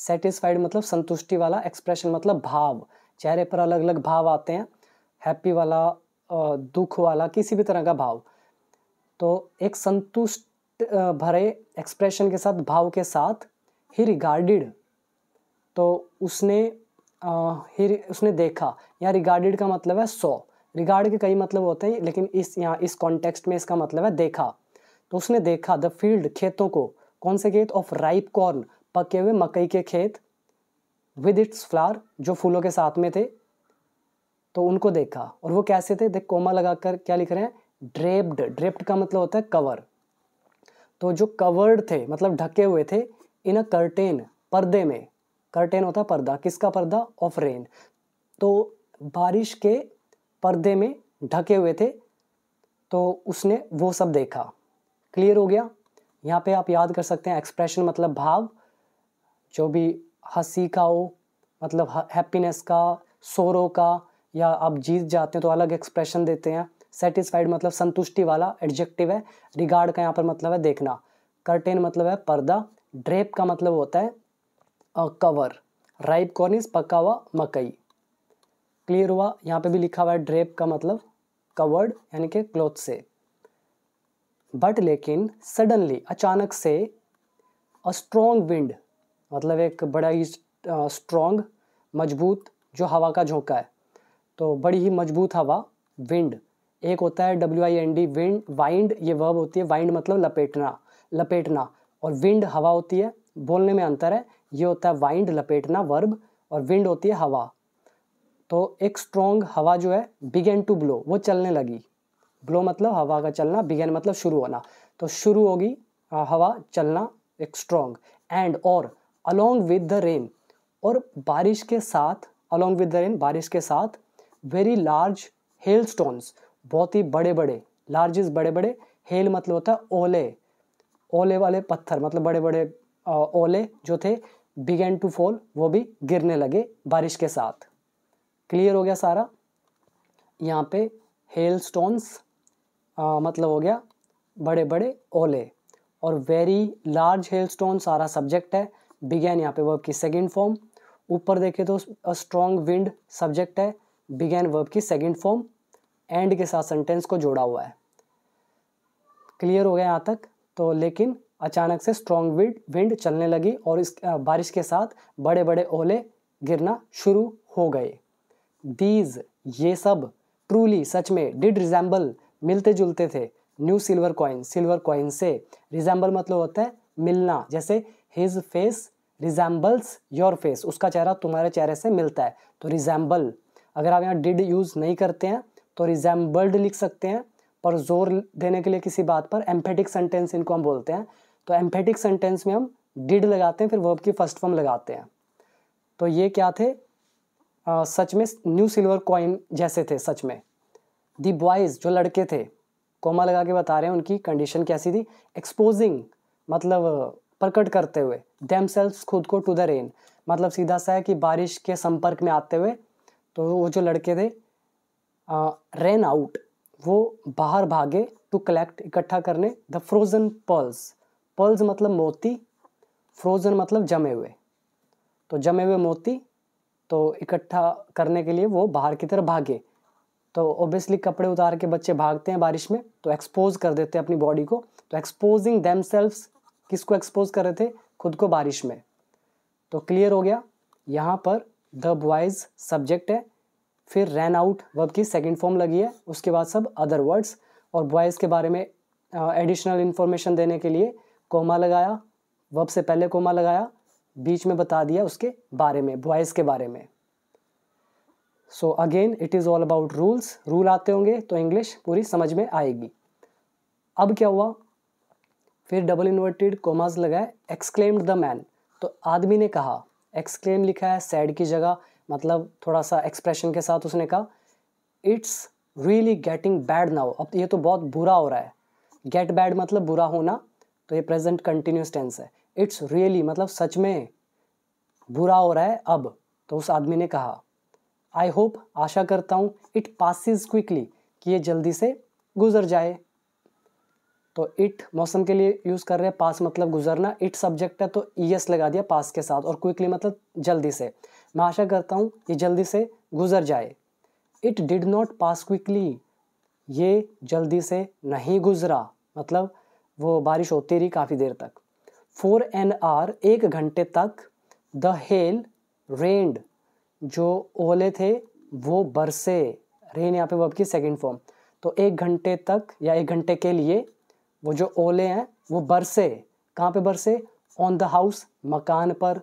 [SPEAKER 1] satisfied मतलब संतुष्टि वाला एक्सप्रेशन मतलब भाव चेहरे पर अलग अलग भाव आते हैं हैप्पी वाला दुख वाला किसी भी तरह का भाव तो एक संतुष्ट भरे एक्सप्रेशन के साथ भाव के साथ ही रिगार्डिड तो उसने ही उसने देखा या रिगार्डेड का मतलब है सो रिगार्ड के कई मतलब होते हैं लेकिन इस यहाँ इस कॉन्टेक्स्ट में इसका मतलब है देखा तो उसने देखा द फील्ड खेतों को कौन से खेत ऑफ राइप कॉर्न पके हुए मकई के खेत विद इट्स फ्लावर जो फूलों के साथ में थे तो उनको देखा और वो कैसे थे देख कोमा लगाकर क्या लिख रहे हैं ड्रेप्ड ड्रेप्ड का मतलब होता है कवर तो जो कवर्ड थे मतलब ढके हुए थे इन अ करटेन पर्दे में कर्टेन होता है पर्दा किसका पर्दा ऑफ रेन तो बारिश के पर्दे में ढके हुए थे तो उसने वो सब देखा क्लियर हो गया यहाँ पे आप याद कर सकते हैं एक्सप्रेशन मतलब भाव जो भी हंसी का हो मतलब हैप्पीनेस का सोरो का या आप जीत जाते हैं तो अलग एक्सप्रेशन देते हैं सेटिस्फाइड मतलब संतुष्टि वाला एडजेक्टिव है रिगार्ड का यहाँ पर मतलब है देखना कर्टेन मतलब है पर्दा ड्रेप का मतलब होता है कवर राइप कॉर्न इज पक्का हुआ मकई क्लियर हुआ यहाँ पे भी लिखा हुआ है ड्रेप का मतलब कवर्ड यानी कि क्लोथ से बट लेकिन सडनली अचानक से अ स्ट्रोंग विंड मतलब एक बड़ा ही स्ट्रोंग मजबूत जो हवा का झोंका है तो बड़ी ही मजबूत हवा विंड एक होता है W I N D wind wind ये वर्ब होती है वाइंड मतलब लपेटना लपेटना और विंड हवा होती है बोलने में अंतर है ये होता है वाइंड लपेटना वर्ब और विंड होती है हवा तो एक स्ट्रॉन्ग हवा जो है बिगेन टू ब्लो वो चलने लगी ब्लो मतलब हवा का चलना बिगेन मतलब शुरू होना तो शुरू होगी हवा चलना एक स्ट्रोंग एंड और अलोंग विद द रेन और बारिश के साथ अलोंग विद द रेन बारिश के साथ वेरी लार्ज हेल स्टोन्स बहुत ही बड़े बड़े लार्जेस बड़े बड़े हेल मतलब होता है ओले ओले वाले पत्थर मतलब बड़े बड़े ओले जो थे बिगेन टू फॉल वो भी गिरने लगे बारिश के साथ क्लियर हो गया सारा यहाँ पे हेल स्टोन्स मतलब हो गया बड़े बड़े ओले और वेरी लार्ज हेल स्टोन सारा सब्जेक्ट है बिगेन यहाँ पे वर्ब की सेकेंड फॉर्म ऊपर देखे तो स्ट्रॉन्ग विंड सब्जेक्ट है बिगेन वर्ब की सेकेंड फॉर्म एंड के साथ सेंटेंस को जोड़ा हुआ है क्लियर हो गया यहाँ तक तो लेकिन अचानक से स्ट्रॉन्ग विंड विंड चलने लगी और इस बारिश के साथ बड़े बड़े ओले गिरना शुरू हो गए दीज ये सब ट्रूली सच में डिड रिजेंबल मिलते जुलते थे new silver coin silver coin से रिजेंबल मतलब होता है मिलना जैसे his face resembles your face उसका चेहरा तुम्हारे चेहरे से मिलता है तो रिजेंबल अगर आप यहाँ डिड यूज़ नहीं करते हैं तो रिजेंबल्ड लिख सकते हैं पर जोर देने के लिए किसी बात पर एम्फेटिक सेंटेंस इनको हम बोलते हैं तो एम्फेटिक सेंटेंस में हम डिड लगाते हैं फिर वर्ब की फर्स्ट फॉर्म लगाते हैं तो ये क्या थे आ, सच में न्यू सिल्वर कॉइन जैसे थे सच में दी बॉयज़ जो लड़के थे कोमा लगा के बता रहे हैं उनकी कंडीशन कैसी थी एक्सपोजिंग मतलब प्रकट करते हुए दैम खुद को टू द रेन मतलब सीधा सा है कि बारिश के संपर्क में आते हुए तो वो जो लड़के थे रेन आउट वो बाहर भागे टू कलेक्ट इकट्ठा करने द फ्रोजन पर्ल्स पर्ल्स मतलब मोती फ्रोज़न मतलब जमे हुए तो जमे हुए मोती तो इकट्ठा करने के लिए वो बाहर की तरफ भागे तो ओबियसली कपड़े उतार के बच्चे भागते हैं बारिश में तो एक्सपोज कर देते हैं अपनी बॉडी को तो एक्सपोजिंग दैम किसको एक्सपोज कर रहे थे खुद को बारिश में तो क्लियर हो गया यहाँ पर द बॉयज़ सब्जेक्ट है फिर रैन आउट वर्ब की सेकेंड फॉर्म लगी है उसके बाद सब अदर वर्ड्स और बॉयज़ के बारे में एडिशनल इन्फॉर्मेशन देने के लिए कोमा लगाया वब से पहले कोमा लगाया बीच में बता दिया उसके बारे में बॉयज़ के बारे में so again it is all about rules rule आते होंगे तो इंग्लिश पूरी समझ में आएगी अब क्या हुआ फिर डबल इन्वर्टेड कोमाज लगाए एक्सक्लेम्ड द मैन तो आदमी ने कहा एक्सक्लेम लिखा है सैड की जगह मतलब थोड़ा सा एक्सप्रेशन के साथ उसने कहा it's really getting bad now अब ये तो बहुत बुरा हो रहा है गेट बैड मतलब बुरा होना तो ये प्रेजेंट कंटिन्यूस टेंस है इट्स रियली really, मतलब सच में बुरा हो रहा है अब तो उस आदमी ने कहा आई होप आशा करता हूँ इट पासिस क्विकली कि ये जल्दी से गुजर जाए तो इट मौसम के लिए यूज़ कर रहे हैं पास मतलब गुजरना इट सब्जेक्ट है तो ई एस लगा दिया पास के साथ और क्विकली मतलब जल्दी से मैं आशा करता हूँ ये जल्दी से गुजर जाए it did not pass quickly ये जल्दी से नहीं गुजरा मतलब वो बारिश होती रही काफ़ी देर तक फोर एन आर एक घंटे तक द हेल रेंड जो ओले थे वो बरसे रेन यहाँ पे वो आपकी सेकेंड फॉर्म तो एक घंटे तक या एक घंटे के लिए वो जो ओले हैं वो बरसे कहाँ पे बरसे ऑन द हाउस मकान पर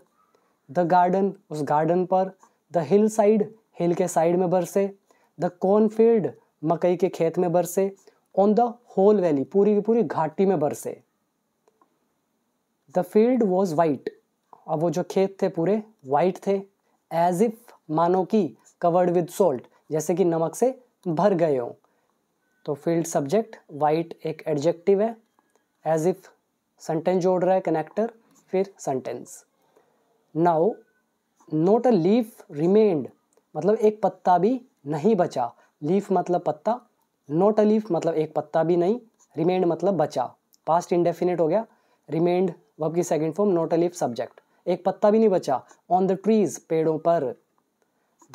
[SPEAKER 1] द गार्डन उस गार्डन पर द हिल साइड हिल के साइड में बरसे द कॉर्नफील्ड मकई के खेत में बरसे ऑन द होल वैली पूरी की पूरी घाटी में बरसे द फील्ड वॉज वाइट और वो जो खेत थे पूरे वाइट थे एज इफ मानो की कवर्ड विद सोल्ट जैसे कि नमक से भर गए हों तो फील्ड सब्जेक्ट वाइट एक एडजेक्टिव है एज इफ सेंटेंस जोड़ रहा है कनेक्टर फिर sentence now not a leaf remained मतलब एक पत्ता भी नहीं बचा लीफ मतलब पत्ता नोट अ लीफ मतलब एक पत्ता भी नहीं रिमेंड मतलब बचा पास्ट इंडेफिनेट हो गया रिमेंड वब की second form not a leaf subject एक पत्ता भी नहीं बचा ऑन द ट्रीज पेड़ों पर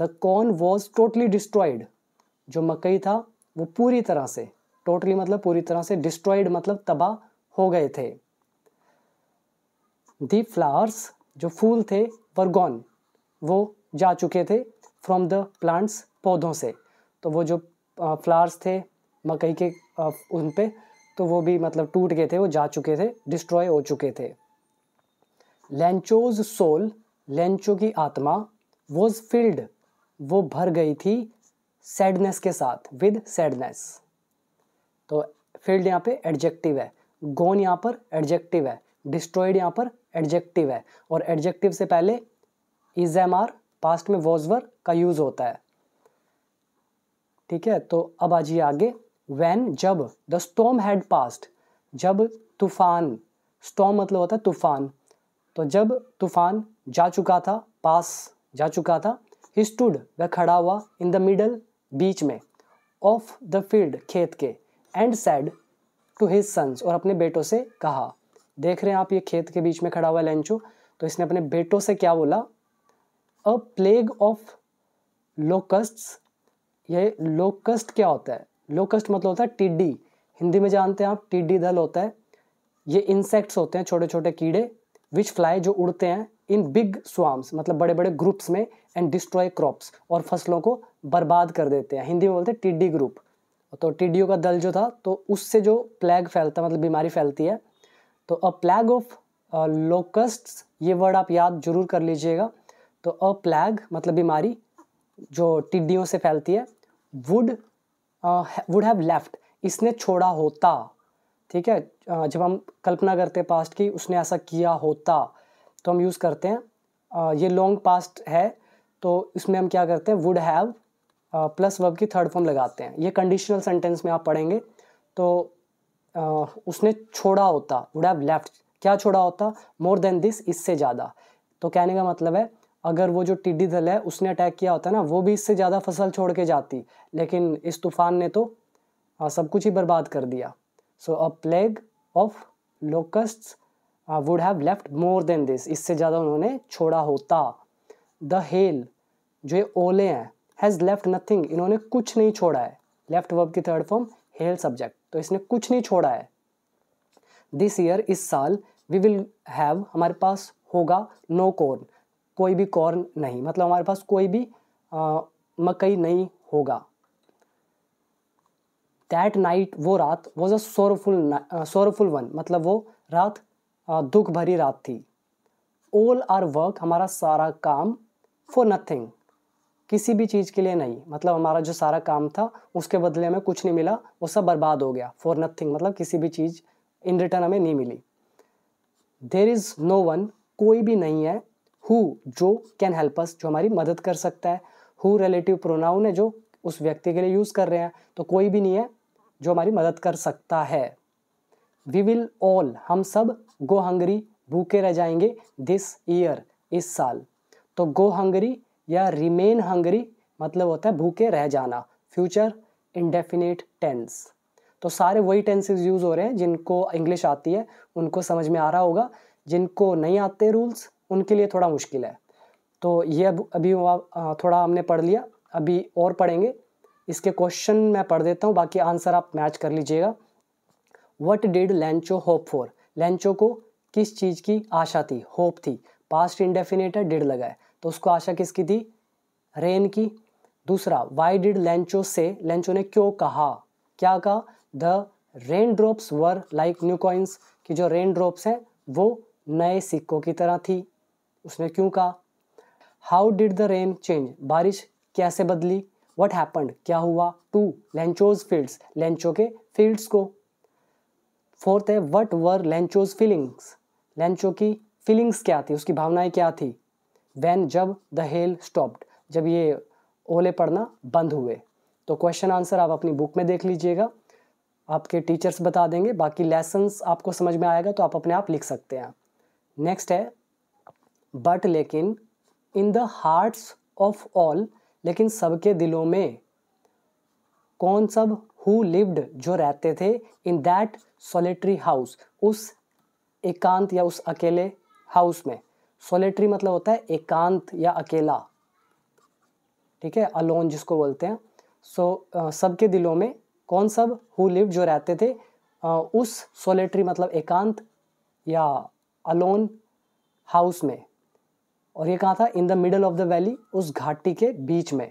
[SPEAKER 1] the corn was totally destroyed जो मकई था वो पूरी तरह से टोटली मतलब पूरी तरह से डिस्ट्रॉयड मतलब तबाह हो गए थे दी फ्लावर्स जो फूल थे वर्गॉन वो जा चुके थे फ्रॉम द प्लांट्स पौधों से तो वो जो फ्लावर्स थे मकई के उन पे तो वो भी मतलब टूट गए थे वो जा चुके थे डिस्ट्रॉय हो चुके थे लेंचोज सोल लेंचो की आत्मा वॉज फिल्ड वो भर गई थी सैडनेस के साथ विद सैडनेस तो फील्ड यहाँ पे एडजेक्टिव है गोन यहाँ पर एडजेक्टिव है डिस्ट्रॉयड यहाँ पर एडजेक्टिव है और एडजेक्टिव से पहले इज एम आर पास्ट में वर का यूज़ होता है ठीक है तो अब आ जाइए आगे वैन जब द स्टोम हैड पास्ट जब तूफान स्टोम मतलब होता है तूफान तो जब तूफान जा चुका था पास जा चुका था ही स्टूड वह खड़ा हुआ इन द मिडल बीच में ऑफ द फील्ड खेत के and said to his sons और अपने बेटों से कहा देख रहे हैं आप ये खेत के बीच में खड़ा हुआ लेंचो तो इसने अपने बेटों से क्या बोला अ प्लेग ऑफ लोकस्ट्स ये लोकस्ट क्या होता है लोकस्ट मतलब होता है टिड्डी हिंदी में जानते हैं आप टिड्डी दल होता है ये इंसेक्ट्स होते हैं छोटे छोटे कीड़े विच फ्लाई जो उड़ते हैं इन बिग स्वाम्स मतलब बड़े बड़े ग्रुप्स में एंड डिस्ट्रॉय क्रॉप्स और फसलों को बर्बाद कर देते हैं हिंदी में बोलते हैं टिड्डी ग्रुप तो टिड्डियों का दल जो था तो उससे जो प्लैग फैलता है मतलब बीमारी फैलती है तो अ प्लैग ऑफ लोकस्ट ये वर्ड आप याद जरूर कर लीजिएगा तो अ प्लैग मतलब बीमारी जो टिड्डियों से फैलती है वुड वुड हैव लेफ्ट इसने छोड़ा होता ठीक है uh, जब हम कल्पना करते हैं पास्ट की उसने ऐसा किया होता तो हम यूज़ करते हैं uh, ये लॉन्ग पास्ट है तो इसमें हम क्या करते हैं वुड हैव प्लस वर्ब की थर्ड फॉर्म लगाते हैं ये कंडीशनल सेंटेंस में आप पढ़ेंगे तो uh, उसने छोड़ा होता वुड हैव लेफ्ट क्या छोड़ा होता मोर देन दिस इससे ज़्यादा तो कहने का मतलब है अगर वो जो टिड्डी दल है उसने अटैक किया होता ना वो भी इससे ज़्यादा फसल छोड़ के जाती लेकिन इस तूफान ने तो आ, सब कुछ ही बर्बाद कर दिया so a plague of locust would have left more than this इससे ज़्यादा उन्होंने छोड़ा होता द हेल जो ये ओले हैं हैज़ लेफ्ट नथिंग इन्होंने कुछ नहीं छोड़ा है लेफ्ट वर्ब की थर्ड फॉर्म हेल सब्जेक्ट तो इसने कुछ नहीं छोड़ा है दिस ईयर इस साल वी विल हैव हमारे पास होगा नो कॉर्न कोई भी कॉर्न नहीं मतलब हमारे पास कोई भी आ, मकई नहीं होगा दैट नाइट वो रात was a sorrowful sorrowful one मतलब वो रात दुख भरी रात थी ऑल आर वर्क हमारा सारा काम फॉर नथिंग किसी भी चीज़ के लिए नहीं मतलब हमारा जो सारा काम था उसके बदले में कुछ नहीं मिला वो सब बर्बाद हो गया फॉर नथिंग मतलब किसी भी चीज़ इन रिटर्न हमें नहीं मिली देर इज़ नो वन कोई भी नहीं है हु जो कैन हेल्प अस जो हमारी मदद कर सकता है हु रिलेटिव प्रोनाउन है जो उस व्यक्ति के लिए यूज़ कर रहे हैं तो कोई भी नहीं है जो हमारी मदद कर सकता है वी विल ऑल हम सब गो हंगरी भूखे रह जाएंगे दिस ईयर इस साल तो गो हंगरी या रिमेन हंगरी मतलब होता है भूखे रह जाना फ्यूचर इंडेफिनेट टेंस तो सारे वही टेंसेज यूज़ हो रहे हैं जिनको इंग्लिश आती है उनको समझ में आ रहा होगा जिनको नहीं आते रूल्स उनके लिए थोड़ा मुश्किल है तो ये अब अभी थोड़ा हमने पढ़ लिया अभी और पढ़ेंगे इसके क्वेश्चन मैं पढ़ देता हूँ बाकी आंसर आप मैच कर लीजिएगा what did Lencho hope for Lencho को किस चीज़ की आशा थी होप थी पास्ट इंडेफिनेट है डिड लगा है तो उसको आशा किसकी थी रेन की दूसरा वाई डिड लेंचो से लेंचो ने क्यों कहा क्या कहा the rain drops were like new coins कि जो रेन ड्रॉप्स हैं वो नए सिक्कों की तरह थी उसने क्यों कहा how did the rain change बारिश कैसे बदली वट हैपन्ड क्या हुआ टू लेंचोज फील्ड्स लेंचो के फील्ड्स को फोर्थ है what were Lencho's feelings Lencho की फीलिंग्स क्या थी उसकी भावनाएं क्या थी वैन जब द हेल स्टॉप्ड जब ये ओले पढ़ना बंद हुए तो क्वेश्चन आंसर आप अपनी बुक में देख लीजिएगा आपके टीचर्स बता देंगे बाकी लेसन्स आपको समझ में आएगा तो आप अपने आप लिख सकते हैं नेक्स्ट है बट लेकिन in the hearts of all लेकिन सबके दिलों में कौन सब हु लिव्ड जो रहते थे इन दैट सोलेट्री हाउस उस एकांत या उस अकेले हाउस में सोलेट्री मतलब होता है एकांत या अकेला ठीक है अलोन जिसको बोलते हैं सो so, सबके दिलों में कौन सब हु लिव जो रहते थे उस सोलेट्री मतलब एकांत या अलोन हाउस में और ये कहाँ था in the middle of the valley उस घाटी के बीच में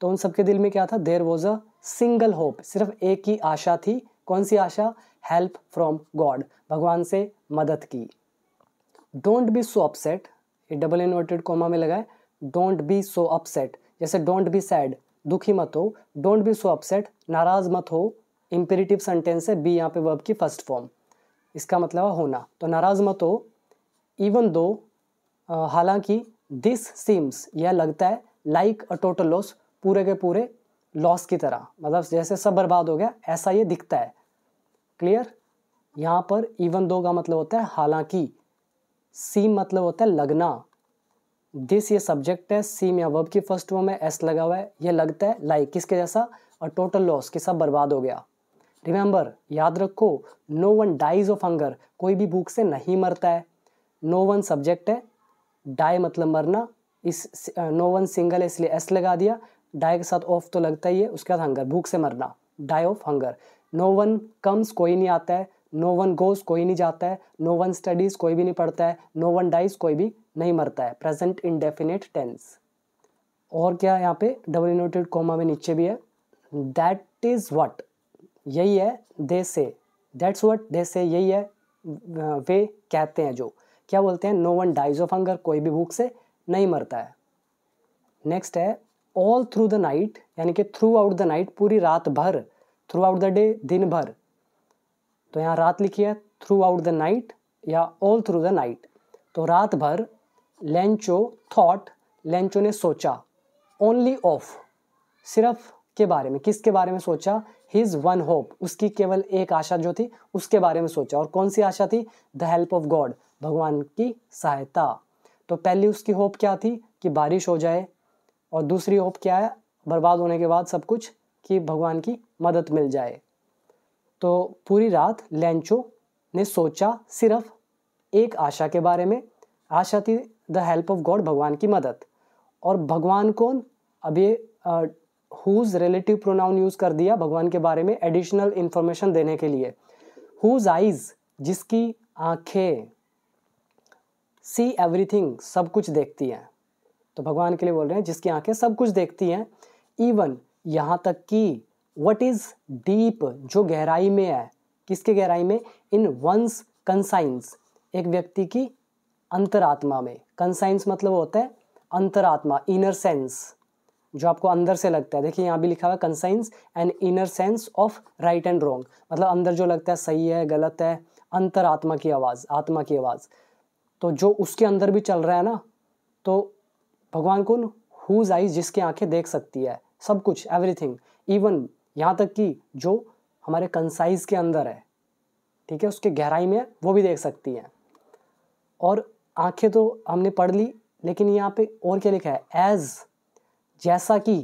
[SPEAKER 1] तो उन सबके दिल में क्या था there was a single hope सिर्फ एक ही आशा थी कौन सी आशा हेल्प फ्रॉम गॉड भगवान से मदद की डोंट बी सो अपसेट ये डबल इन्वर्टेड कोमा में लगाए डोंट बी सो अपसेट जैसे डोंट बी सैड दुखी मत हो डोंट बी सो अपसेट नाराज मत हो इम्पेरेटिव सेंटेंस है बी यहाँ पे वर्ब की फर्स्ट फॉर्म इसका मतलब होना तो नाराज मत हो इवन दो हालांकि दिस सीम्स यह लगता है लाइक अ टोटल लॉस पूरे के पूरे लॉस की तरह मतलब जैसे सब बर्बाद हो गया ऐसा ये दिखता है क्लियर यहाँ पर इवन दो का मतलब होता है हालांकि सीम मतलब होता है लगना दिस ये सब्जेक्ट है सीम या वर्ब की फर्स्ट वो में एस लगा हुआ है यह लगता है लाइक किसके जैसा और टोटल लॉस कि सब बर्बाद हो गया रिमेंबर याद रखो no one dies of hunger कोई भी भूख से नहीं मरता है नो वन सब्जेक्ट है डाई मतलब मरना इस नो वन सिंगल है इसलिए एस लगा दिया डाई के साथ ऑफ तो लगता ही है उसके बाद हंगर भूख से मरना die of hunger no one comes कोई नहीं आता है नो वन गोस कोई नहीं जाता है नो वन स्टडीज़ कोई भी नहीं पढ़ता है नो वन डाइज कोई भी नहीं मरता है प्रेजेंट इनडेफिनेट टेंस और क्या यहाँ पे डबल इनोटेड कोमा में नीचे भी है दैट इज़ वट यही है दे से दैट्स वट दे से यही है वे कहते हैं जो क्या बोलते हैं no one dies of hunger कोई भी भूख से नहीं मरता है नेक्स्ट है ऑल थ्रू द नाइट यानी कि थ्रू आउट द नाइट पूरी रात भर थ्रू आउट द डे दिन भर तो यहाँ रात लिखी है थ्रू आउट द नाइट या ऑल थ्रू द नाइट तो रात भर लेंचो थॉट लेंचो ने सोचा ओनली ऑफ सिर्फ के बारे में किसके बारे में सोचा हिज वन होप उसकी केवल एक आशा जो थी उसके बारे में सोचा और कौन सी आशा थी द हेल्प ऑफ गॉड भगवान की सहायता तो पहली उसकी होप क्या थी कि बारिश हो जाए और दूसरी होप क्या है बर्बाद होने के बाद सब कुछ कि भगवान की मदद मिल जाए तो पूरी रात लेंचो ने सोचा सिर्फ एक आशा के बारे में आशा थी द हेल्प ऑफ गॉड भगवान की मदद और भगवान कौन अब ये हुज रिलेटिव प्रोनाउन यूज़ कर दिया भगवान के बारे में एडिशनल इन्फॉर्मेशन देने के लिए हुज आइज़ जिसकी आँखें सी एवरीथिंग सब कुछ देखती है तो भगवान के लिए बोल रहे हैं जिसकी आंखें सब कुछ देखती हैं इवन यहाँ तक कि वट इज़ डीप जो गहराई में है किसके गहराई में इन वंस कंसाइंस एक व्यक्ति की अंतरात्मा में कंसाइंस मतलब होता है अंतरात्मा इनर सेंस जो आपको अंदर से लगता है देखिए यहाँ भी लिखा हुआ है conscience and inner sense of right and wrong मतलब अंदर जो लगता है सही है गलत है अंतरात्मा की आवाज़ आत्मा की आवाज़ तो जो उसके अंदर भी चल रहा है ना तो भगवान कौन हुज आई जिसकी आंखें देख सकती है सब कुछ एवरीथिंग इवन यहाँ तक कि जो हमारे कंसाइज के अंदर है ठीक है उसके गहराई में वो भी देख सकती है और आंखें तो हमने पढ़ ली लेकिन यहाँ पे और क्या लिखा है एज जैसा कि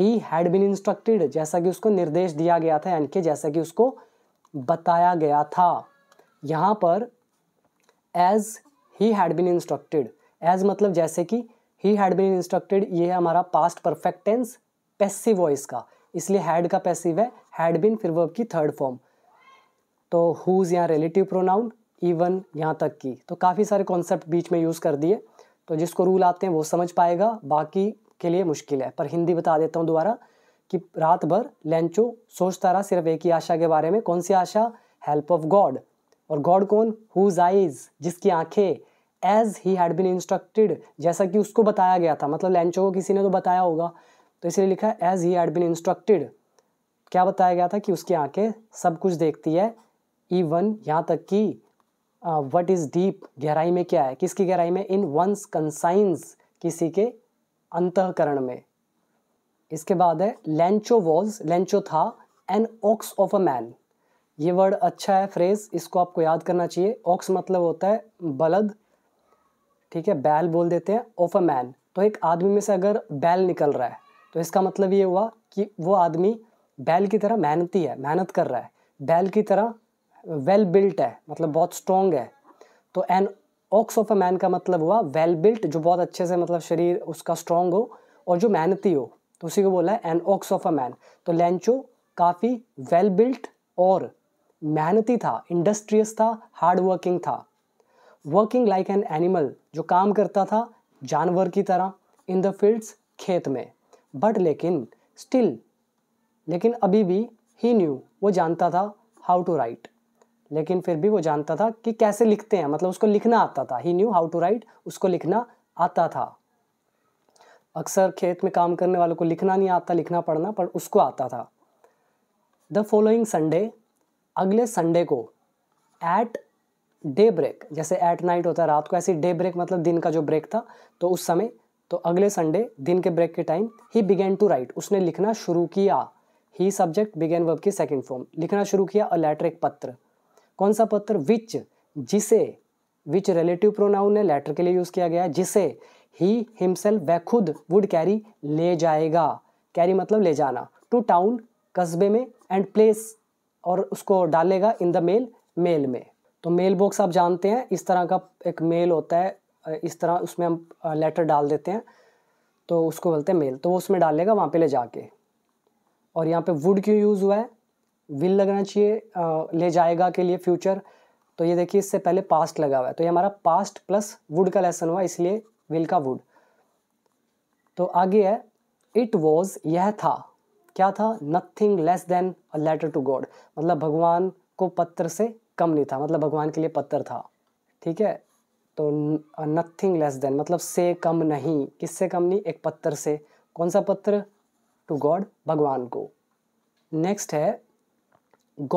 [SPEAKER 1] ही हैड बिन इंस्ट्रक्टेड जैसा कि उसको निर्देश दिया गया था यानी कि जैसा कि उसको बताया गया था यहाँ पर as he had been instructed as मतलब जैसे कि ही हैड बिन इंस्ट्रक्टेड ये है हमारा past perfect tense passive voice का इसलिए हैड का पैसिव है हैड बिन फिर वर्ब की थर्ड फॉर्म तो हुज यहाँ रिलेटिव प्रोनाउन इवन यहाँ तक की तो काफ़ी सारे कॉन्सेप्ट बीच में यूज़ कर दिए तो जिसको रूल आते हैं वो समझ पाएगा बाकी के लिए मुश्किल है पर हिंदी बता देता हूँ दोबारा कि रात भर लेंचो सोचता रहा सिर्फ एक ही आशा के बारे में कौन सी आशा हेल्प ऑफ गॉड और गॉड कौन हुज आइज जिसकी आंखें as he had been instructed जैसा कि उसको बताया गया था मतलब लैंचो को किसी ने तो बताया होगा तो इसलिए लिखा है as he had been instructed क्या बताया गया था कि उसकी आंखें सब कुछ देखती है इवन यहाँ तक कि वट इज़ डीप गहराई में क्या है किसकी गहराई में इन वंस कंसाइंस किसी के अंतकरण में इसके बाद है लेंचो वॉज लेंचो था an ox of a man ये वर्ड अच्छा है फ्रेज़ इसको आपको याद करना चाहिए ऑक्स मतलब होता है बलद ठीक है बैल बोल देते हैं ऑफ अ मैन तो एक आदमी में से अगर बैल निकल रहा है तो इसका मतलब ये हुआ कि वो आदमी बैल की तरह मेहनती है मेहनत कर रहा है बैल की तरह वेल बिल्ट है मतलब बहुत स्ट्रोंग है तो an ox of a man का मतलब हुआ वेल बिल्ट जो बहुत अच्छे से मतलब शरीर उसका स्ट्रोंग हो और जो मेहनती हो तो उसी को बोला है an ox of a man तो लेंचो काफ़ी वेल बिल्ट और मेहनती था इंडस्ट्रियस था हार्ड वर्किंग था वर्किंग लाइक एन एनिमल जो काम करता था जानवर की तरह इन द फील्ड्स खेत में बट लेकिन स्टिल लेकिन अभी भी ही न्यू वो जानता था हाउ टू राइट लेकिन फिर भी वो जानता था कि कैसे लिखते हैं मतलब उसको लिखना आता था he knew how to write उसको लिखना आता था अक्सर खेत में काम करने वालों को लिखना नहीं आता लिखना पढ़ना पर उसको आता था द फॉलोइंग संडे अगले संडे को एट डे ब्रेक जैसे एट नाइट होता है रात को ऐसे डे ब्रेक मतलब दिन का जो ब्रेक था तो उस समय तो अगले संडे दिन के ब्रेक के time he began to write उसने लिखना शुरू किया ही सब्जेक्ट बिगेन वर्ब की सेकेंड फॉर्म लिखना शुरू किया अ लेटर एक पत्र कौन सा पत्र विच जिसे विच रिलेटिव प्रोनाउन है लेटर के लिए यूज़ किया गया जिसे ही हिमसेल वह खुद वुड कैरी ले जाएगा कैरी मतलब ले जाना टू टाउन कस्बे में एंड प्लेस और उसको डालेगा इन द मेल मेल में तो मेल बॉक्स आप जानते हैं इस तरह का एक मेल होता है इस तरह उसमें हम लेटर डाल देते हैं तो उसको बोलते हैं मेल तो वो उसमें डालेगा वहाँ पे ले जाके और यहाँ पे वुड क्यों यूज़ हुआ है विल लगना चाहिए ले जाएगा के लिए फ्यूचर तो ये देखिए इससे पहले पास्ट लगा हुआ है तो ये हमारा पास्ट प्लस वुड का लेसन हुआ इसलिए विल का वुड तो आगे है इट वॉज यह था क्या था nothing less than a letter to God मतलब भगवान को पत्र से कम नहीं था मतलब भगवान के लिए पत्र था ठीक है तो नथिंग लेस देन मतलब से कम नहीं किससे कम नहीं एक पत्र से कौन सा पत्र टू गॉड भगवान को नेक्स्ट है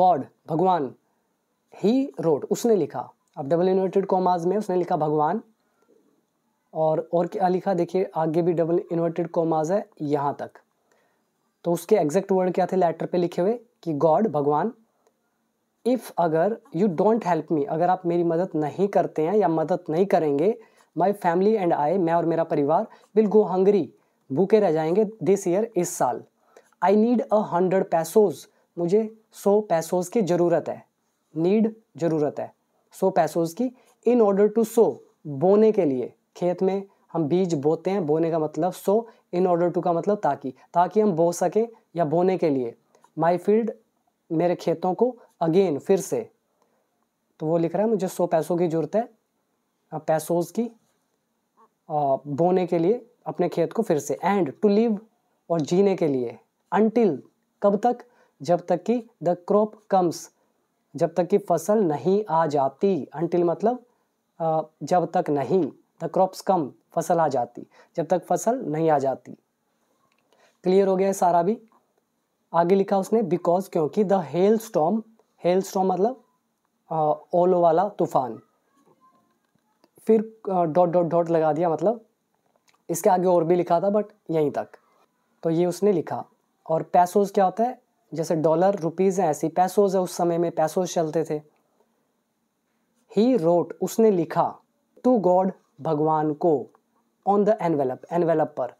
[SPEAKER 1] गॉड भगवान ही रोड उसने लिखा अब डबल इन्वर्टेड कॉमाज में उसने लिखा भगवान और और क्या लिखा देखिए आगे भी डबल इन्वर्टेड कॉमाज है यहाँ तक तो उसके एग्जैक्ट वर्ड क्या थे लेटर पे लिखे हुए कि गॉड भगवान इफ़ अगर यू डोंट हेल्प मी अगर आप मेरी मदद नहीं करते हैं या मदद नहीं करेंगे माई फैमिली एंड आई मैं और मेरा परिवार विल गो हंगरी भूखे रह जाएंगे दिस ईयर इस साल आई नीड अ हंड्रेड पैसोज मुझे सौ पैसोज की ज़रूरत है नीड ज़रूरत है सौ पैसोज की इन ऑर्डर टू सो बोने के लिए खेत में हम बीज बोते हैं बोने का मतलब सो इन ऑर्डर टू का मतलब ताकि ताकि हम बो सकें या बोने के लिए माई फील्ड मेरे खेतों को अगेन फिर से तो वो लिख रहा है मुझे सौ पैसों की ज़रूरत है पैसोज की बोने के लिए अपने खेत को फिर से एंड टू लिव और जीने के लिए अनटिल कब तक जब तक कि द क्रॉप कम्स जब तक कि फसल नहीं आ जाती अनटिल मतलब जब तक नहीं द क्रॉप्स कम फसल आ जाती जब तक फसल नहीं आ जाती क्लियर हो गया सारा भी आगे लिखा उसने बिकॉज क्योंकि the hailstorm hailstorm मतलब ओलो वाला तूफान फिर डॉट डॉट डॉट लगा दिया मतलब इसके आगे और भी लिखा था बट यहीं तक तो ये उसने लिखा और पैसोज क्या होता है जैसे डॉलर रुपीज़ है ऐसी पैसोज है उस समय में पैसोज चलते थे ही रोट उसने लिखा टू गॉड भगवान को ऑन द एनवेलप एनवेलप पर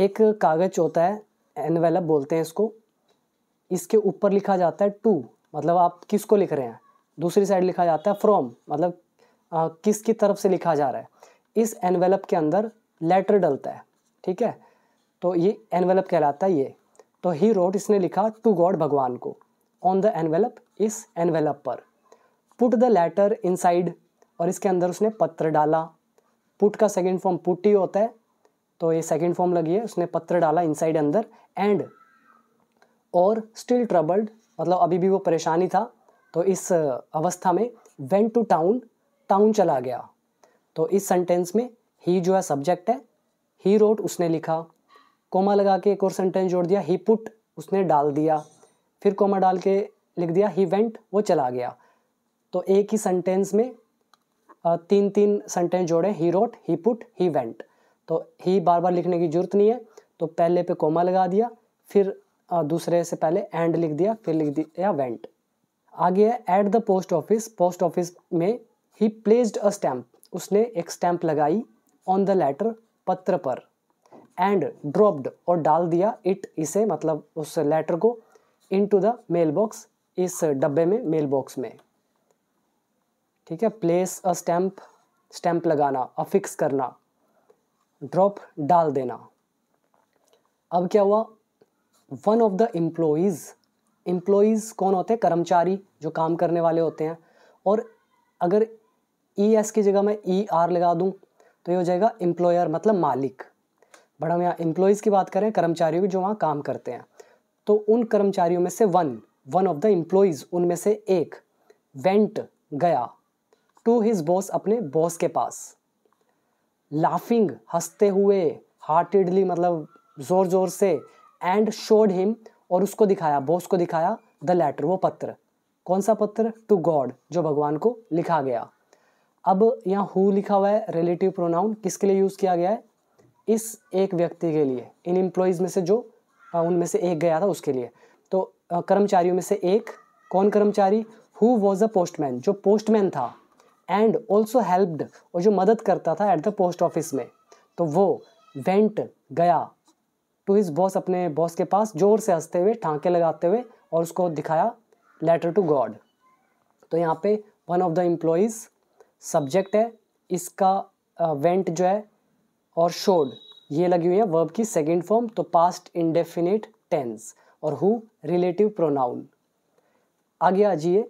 [SPEAKER 1] एक कागज़ होता है एनवेलप बोलते हैं इसको इसके ऊपर लिखा जाता है टू मतलब आप किसको लिख रहे हैं दूसरी साइड लिखा जाता है फ्रॉम मतलब आ, किस की तरफ से लिखा जा रहा है इस एनवेलप के अंदर लेटर डलता है ठीक है तो ये एनवेलप कहलाता है ये तो ही रोट इसने लिखा टू गॉड भगवान को ऑन द एनवेलप इस एनवेलप पर पुट द लेटर इनसाइड और इसके अंदर उसने पत्र डाला पुट का सेकेंड फॉर्म पुट ही होता है तो ये सेकेंड फॉर्म लगी है उसने पत्र डाला इनसाइड अंदर एंड और स्टिल ट्रबल्ड मतलब अभी भी वो परेशानी था तो इस अवस्था में वेंट टू टाउन टाउन चला गया तो इस सेंटेंस में ही जो है सब्जेक्ट है ही रोट उसने लिखा कोमा लगा के एक और सेंटेंस जोड़ दिया ही पुट उसने डाल दिया फिर कोमा डाल के लिख दिया ही वेंट वो चला गया तो एक ही सेंटेंस में तीन तीन सेंटेंस जोड़े he wrote he put he went तो ही बार बार लिखने की जरूरत नहीं है तो पहले पे कोमा लगा दिया फिर दूसरे से पहले एंड लिख दिया फिर लिख दिया वेंट आगे है at the post office post office में ही प्लेस्ड अ स्टैम्प उसने एक स्टैम्प लगाई ऑन द लेटर पत्र पर एंड ड्रॉप्ड और डाल दिया इट इसे मतलब उस लेटर को into the mailbox इस डब्बे में मेल बॉक्स में ठीक है प्लेस अ स्टैम्प स्टैम्प लगाना अफिक्स करना ड्रॉप डाल देना अब क्या हुआ one of the employees employees कौन होते हैं कर्मचारी जो काम करने वाले होते हैं और अगर ई e एस की जगह मैं ई e आर लगा दूं तो ये हो जाएगा एम्प्लॉयर मतलब मालिक बट हम यहाँ एम्प्लॉयज़ की बात करें कर्मचारियों की जो वहाँ काम करते हैं तो उन कर्मचारियों में से one one of the employees उनमें से एक वेंट गया टू हिज बॉस अपने बॉस के पास लाफिंग हंसते हुए हार्टेडली मतलब ज़ोर ज़ोर से एंड शोड हिम और उसको दिखाया बॉस को दिखाया द लेटर वो पत्र कौन सा पत्र टू गॉड जो भगवान को लिखा गया अब यहाँ हु लिखा हुआ है रिलेटिव प्रोनाउन किसके लिए यूज़ किया गया है इस एक व्यक्ति के लिए इन एम्प्लॉयज़ में से जो उनमें से एक गया था उसके लिए तो कर्मचारियों में से एक कौन कर्मचारी हु वॉज अ पोस्टमैन जो पोस्टमैन था एंड ऑल्सो हेल्प्ड और जो मदद करता था एट द पोस्ट ऑफिस में तो वो वेंट गया टू हिज बॉस अपने बॉस के पास जोर से हंसते हुए ठाके लगाते हुए और उसको दिखाया लेटर टू गॉड तो यहाँ पे one of the employees subject है इसका वेंट uh, जो है और शोड ये लगी हुई है वर्ब की सेकेंड फॉर्म तो पास्ट इनडेफिनेट टेंस और हु रिलेटिव प्रोनाउन आगे आ जाइए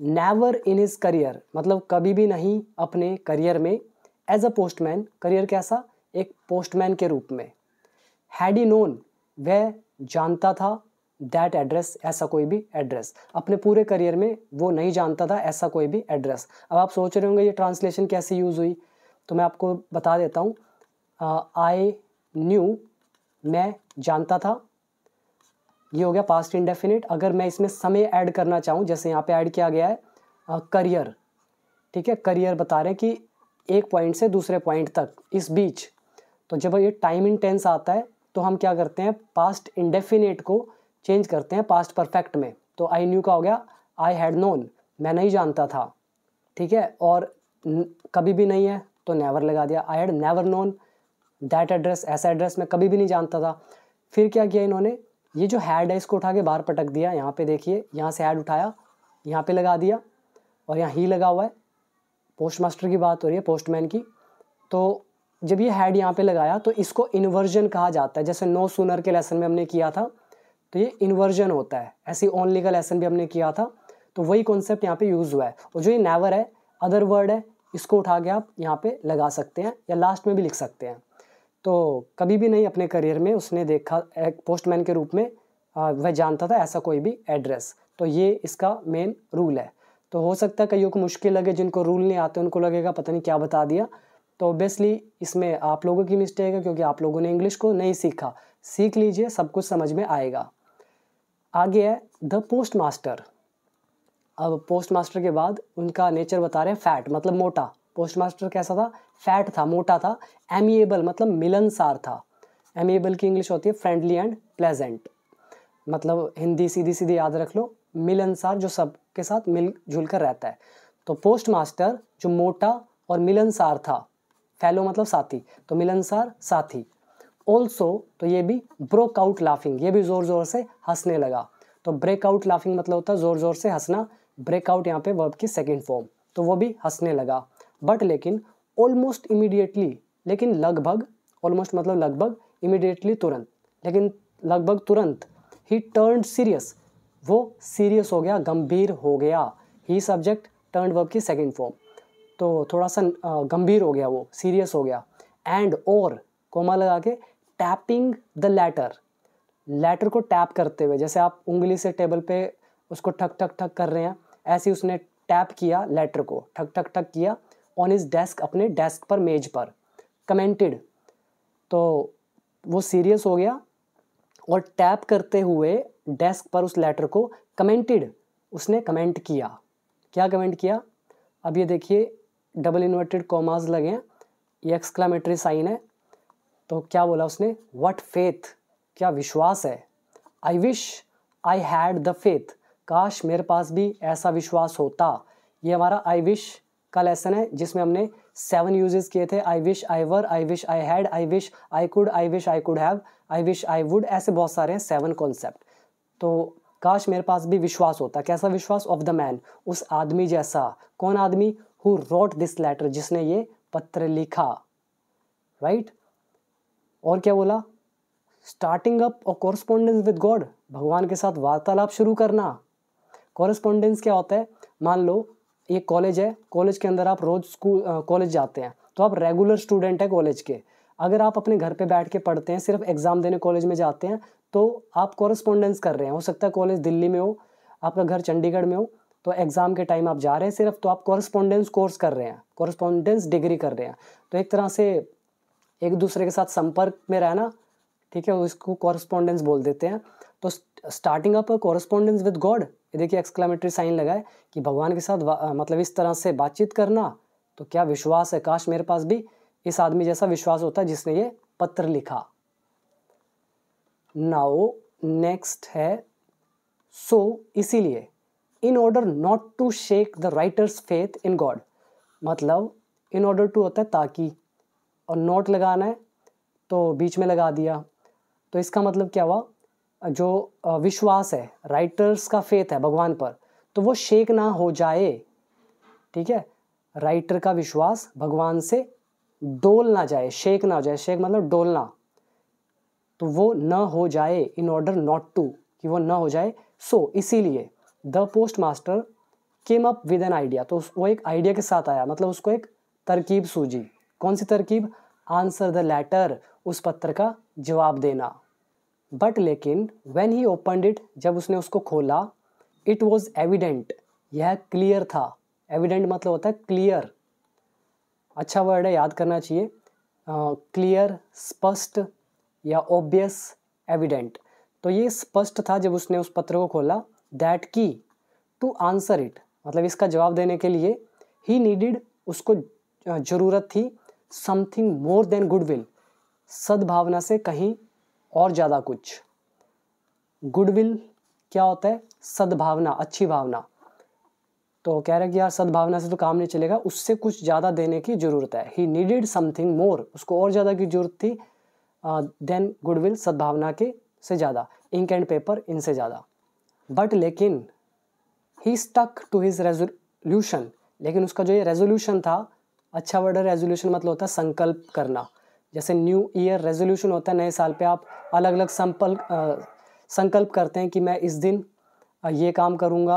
[SPEAKER 1] नेवर इन हिज करियर मतलब कभी भी नहीं अपने करियर में एज अ पोस्टमैन करियर कैसा एक पोस्टमैन के रूप में हैड ई नोन वह जानता था दैट एड्रेस ऐसा कोई भी एड्रेस अपने पूरे करियर में वो नहीं जानता था ऐसा कोई भी एड्रेस अब आप सोच रहे होंगे ये ट्रांसलेशन कैसे यूज़ हुई तो मैं आपको बता देता हूँ आई uh, न्यू मैं जानता था ये हो गया पास्ट इंडेफिनिट अगर मैं इसमें समय ऐड करना चाहूँ जैसे यहाँ पे ऐड किया गया है करियर ठीक है करियर बता रहे हैं कि एक पॉइंट से दूसरे पॉइंट तक इस बीच तो जब ये टाइम इंटेंस आता है तो हम क्या करते हैं पास्ट इंडेफिनेट को चेंज करते हैं पास्ट परफेक्ट में तो आई न्यू का हो गया आई हैड नोन मैं नहीं जानता था ठीक है और कभी भी नहीं है तो नेवर लगा दिया I had never known that address ऐसा एड्रेस मैं कभी भी नहीं जानता था फिर क्या किया इन्होंने ये जो हैड है इसको उठा के बाहर पटक दिया यहाँ पे देखिए यहाँ से हैड उठाया यहाँ पे लगा दिया और यहाँ ही लगा हुआ है पोस्ट मास्टर की बात हो रही है पोस्टमैन की तो जब ये हैड यहाँ पे लगाया तो इसको इन्वर्जन कहा जाता है जैसे नो सूनर के लेसन में हमने किया था तो ये इन्वर्जन होता है ऐसी ओनली का लेसन भी हमने किया था तो वही कॉन्सेप्ट यहाँ पर यूज़ हुआ है और जो ये नेवर है अदर वर्ड है इसको उठा के आप यहाँ पर लगा सकते हैं या लास्ट में भी लिख सकते हैं तो कभी भी नहीं अपने करियर में उसने देखा एक पोस्टमैन के रूप में वह जानता था ऐसा कोई भी एड्रेस तो ये इसका मेन रूल है तो हो सकता है कईयों को मुश्किल लगे जिनको रूल नहीं आते उनको लगेगा पता नहीं क्या बता दिया तो ऑब्वियसली इसमें आप लोगों की मिस्टेक है क्योंकि आप लोगों ने इंग्लिश को नहीं सीखा सीख लीजिए सब कुछ समझ में आएगा आगे है द पोस्ट मास्टर अब पोस्ट मास्टर के बाद उनका नेचर बता रहे हैं फैट मतलब मोटा पोस्ट मास्टर कैसा था फैट था मोटा था एमिएबल मतलब मिलनसार था एमिएबल की इंग्लिश होती है फ्रेंडली एंड प्लेजेंट मतलब हिंदी सीधी सीधी याद रख लो मिलनसार जो सबके साथ मिल जुल कर रहता है तो पोस्ट मास्टर जो मोटा और मिलनसार था फैलो मतलब साथी तो मिलनसार साथी ऑल्सो तो ये भी ब्रोकआउट लाफिंग ये भी ज़ोर ज़ोर से हंसने लगा तो ब्रेकआउट लाफिंग मतलब होता है ज़ोर ज़ोर से हंसना ब्रेकआउट यहाँ पे वर्ब की सेकेंड फॉर्म तो वो भी हंसने लगा बट लेकिन ऑलमोस्ट इमीडिएटली लेकिन लगभग ऑलमोस्ट मतलब लगभग इमीडिएटली तुरंत लेकिन लगभग तुरंत ही टर्न सीरियस वो सीरियस हो गया गंभीर हो गया ही सब्जेक्ट टर्न वर्ब की सेकेंड फॉर्म तो थोड़ा सा गंभीर हो गया वो सीरियस हो गया एंड और कोमा लगा के टैपिंग द लेटर लेटर को टैप करते हुए जैसे आप उंगली से टेबल पे उसको ठक ठक ठक कर रहे हैं ऐसे उसने टैप किया लेटर को ठक ठक ठक किया ऑन इज डेस्क अपने डेस्क पर मेज पर कमेंटेड तो वो सीरियस हो गया और टैप करते हुए डेस्क पर उस लेटर को कमेंटेड उसने कमेंट किया क्या कमेंट किया अब ये देखिए डबल इन्वर्टेड कॉमाज लगे हैं ये एक्सक्लामेटरी साइन है तो क्या बोला उसने वट फेथ क्या विश्वास है I wish I had the faith काश मेरे पास भी ऐसा विश्वास होता ये हमारा आई विश का लेसन है जिसमें हमने सेवन यूजेस किए थे I wish I were I wish I had I wish I could I wish I could have I wish I would ऐसे बहुत सारे हैं सेवन कॉन्सेप्ट तो काश मेरे पास भी विश्वास होता कैसा विश्वास ऑफ द मैन उस आदमी जैसा कौन आदमी हु रोट दिस लेटर जिसने ये पत्र लिखा राइट right? और क्या बोला स्टार्टिंग अप और कॉरस्पॉन्डेंस विद गॉड भगवान के साथ वार्तालाप शुरू करना कॉरस्पॉन्डेंस क्या होता है मान लो ये कॉलेज है कॉलेज के अंदर आप रोज़ स्कूल कॉलेज जाते हैं तो आप रेगुलर स्टूडेंट हैं कॉलेज के अगर आप अपने घर पे बैठ के पढ़ते हैं सिर्फ एग्ज़ाम देने कॉलेज में जाते हैं तो आप कॉरस्पॉन्डेंस कर रहे हैं हो सकता है कॉलेज दिल्ली में हो आपका घर चंडीगढ़ में हो तो एग्ज़ाम के टाइम आप जा रहे हैं सिर्फ तो आप कॉरस्पॉन्डेंस कोर्स कर रहे हैं कॉरस्पॉन्डेंस डिग्री कर रहे हैं तो एक तरह से एक दूसरे के साथ संपर्क में रहना ठीक है उसको कॉरस्पॉन्डेंस बोल देते हैं तो starting up correspondence with God ये देखिए एक्सक्लामेटरी साइन लगा है कि भगवान के साथ मतलब इस तरह से बातचीत करना तो क्या विश्वास है काश मेरे पास भी इस आदमी जैसा विश्वास होता है जिसने ये पत्र लिखा नाउ नेक्स्ट है सो so, इसीलिए in order not to shake the writer's faith in God मतलब इन ऑर्डर टू होता है ताकि और नोट लगाना है तो बीच में लगा दिया तो इसका मतलब क्या हुआ जो विश्वास है राइटर्स का फेथ है भगवान पर तो वो शेक ना हो जाए ठीक है राइटर का विश्वास भगवान से डोल ना जाए शेक ना हो जाए शेक मतलब डोलना तो वो न हो जाए इन ऑर्डर नॉट टू कि वो न हो जाए सो so, इसीलिए the postmaster came up with an idea तो वो एक आइडिया के साथ आया मतलब उसको एक तरकीब सूझी कौन सी तरकीब आंसर द लेटर उस पत्र का जवाब देना बट लेकिन वेन ही ओपनड इट जब उसने उसको खोला इट वॉज एविडेंट यह क्लियर था एविडेंट मतलब होता है क्लियर अच्छा वर्ड है याद करना चाहिए क्लियर स्पष्ट या ओबियस एविडेंट तो ये स्पष्ट था जब उसने उस पत्र को खोला दैट की टू आंसर इट मतलब इसका जवाब देने के लिए ही नीडिड उसको ज़रूरत थी समथिंग मोर देन गुडविल सद्भावना से कहीं और ज़्यादा कुछ गुडविल क्या होता है सद्भावना अच्छी भावना तो कह रहे कि यार सद्भावना से तो काम नहीं चलेगा उससे कुछ ज़्यादा देने की ज़रूरत है ही नीडेड समथिंग मोर उसको और ज़्यादा की ज़रूरत थी देन गुडविल सद्भावना के से ज़्यादा इंक एंड पेपर इनसे ज़्यादा बट लेकिन he stuck to his resolution लेकिन उसका जो ये रेजोल्यूशन था अच्छा वर्ड है रेजोल्यूशन मतलब होता है संकल्प करना जैसे न्यू ईयर रेजोल्यूशन होता है नए साल पे आप अलग अलग संपल संकल्प करते हैं कि मैं इस दिन ये काम करूँगा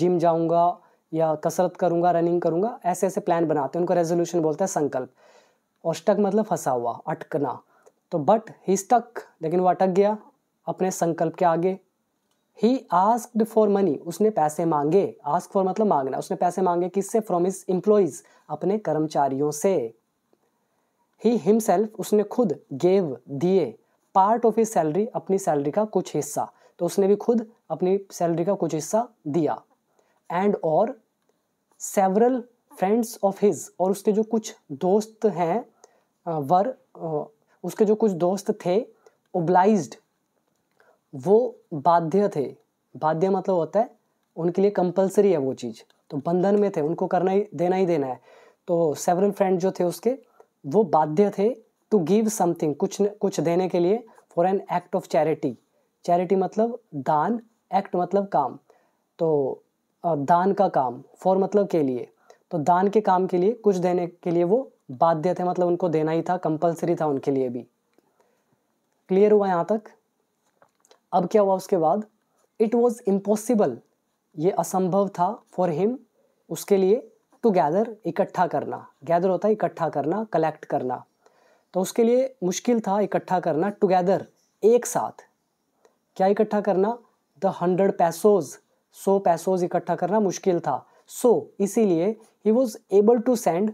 [SPEAKER 1] जिम जाऊँगा या कसरत करूँगा रनिंग करूँगा ऐसे ऐसे प्लान बनाते हैं उनको रेजोल्यूशन बोलते हैं संकल्प और स्टक मतलब फंसा हुआ अटकना तो बट ही स्टक लेकिन वो अटक गया अपने संकल्प के आगे ही आस्कड फॉर मनी उसने पैसे मांगे आस्क फॉर मतलब मांगना उसने पैसे मांगे किससे फ्रॉम हिज एम्प्लॉयज़ अपने कर्मचारियों से ही हिमसेल्फ उसने खुद गेव दिए पार्ट ऑफ हिज सैलरी अपनी सैलरी का कुछ हिस्सा तो उसने भी खुद अपनी सैलरी का कुछ हिस्सा दिया एंड और सेवरल फ्रेंड्स ऑफ हिज और उसके जो कुछ दोस्त हैं वर उसके जो कुछ दोस्त थे ओब्लाइज वो बाध्य थे बाध्य मतलब होता है उनके लिए कंपलसरी है वो चीज़ तो बंधन में थे उनको करना ही देना ही देना है तो सेवरल फ्रेंड जो थे उसके वो बाध्य थे टू गिव समथिंग कुछ न, कुछ देने के लिए for an act of charity charity मतलब दान एक्ट मतलब काम तो दान का काम फॉर मतलब के लिए तो दान के काम के लिए कुछ देने के लिए वो बाध्य थे मतलब उनको देना ही था कंपलसरी था उनके लिए भी क्लियर हुआ यहाँ तक अब क्या हुआ उसके बाद इट वॉज इम्पॉसिबल ये असंभव था फॉर हिम उसके लिए टू तो गैदर इकट्ठा करना गैदर होता है इकट्ठा करना कलेक्ट करना तो उसके लिए मुश्किल था इकट्ठा करना टुगेदर एक साथ क्या इकट्ठा करना द हंड्रेड पैसोज सो पैसोज इकट्ठा करना मुश्किल था सो so, इसीलिए he was able to send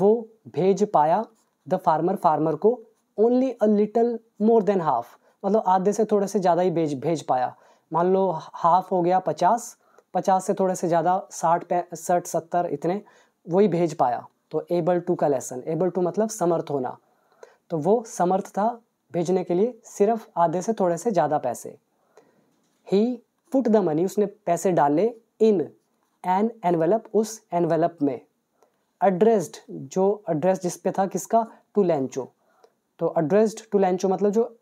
[SPEAKER 1] वो भेज पाया द फार्मर फार्मर को only a little more than half मतलब आधे से थोड़े से ज़्यादा ही भेज भेज पाया मान लो हाफ हो गया पचास पचास से थोड़े से ज़्यादा साठ पैंसठ सत्तर इतने वही भेज पाया तो एबल टू का लेसन एबल टू मतलब समर्थ होना तो वो समर्थ था भेजने के लिए सिर्फ आधे से थोड़े से ज़्यादा पैसे ही पुट द मनी उसने पैसे डाले इन एन एनवेलप उस एनवेलप में एड्रेस्ड जो एड्रेस जिस पे था किसका टू लेंचो तो एड्रेस्ड टू लेंचो मतलब जो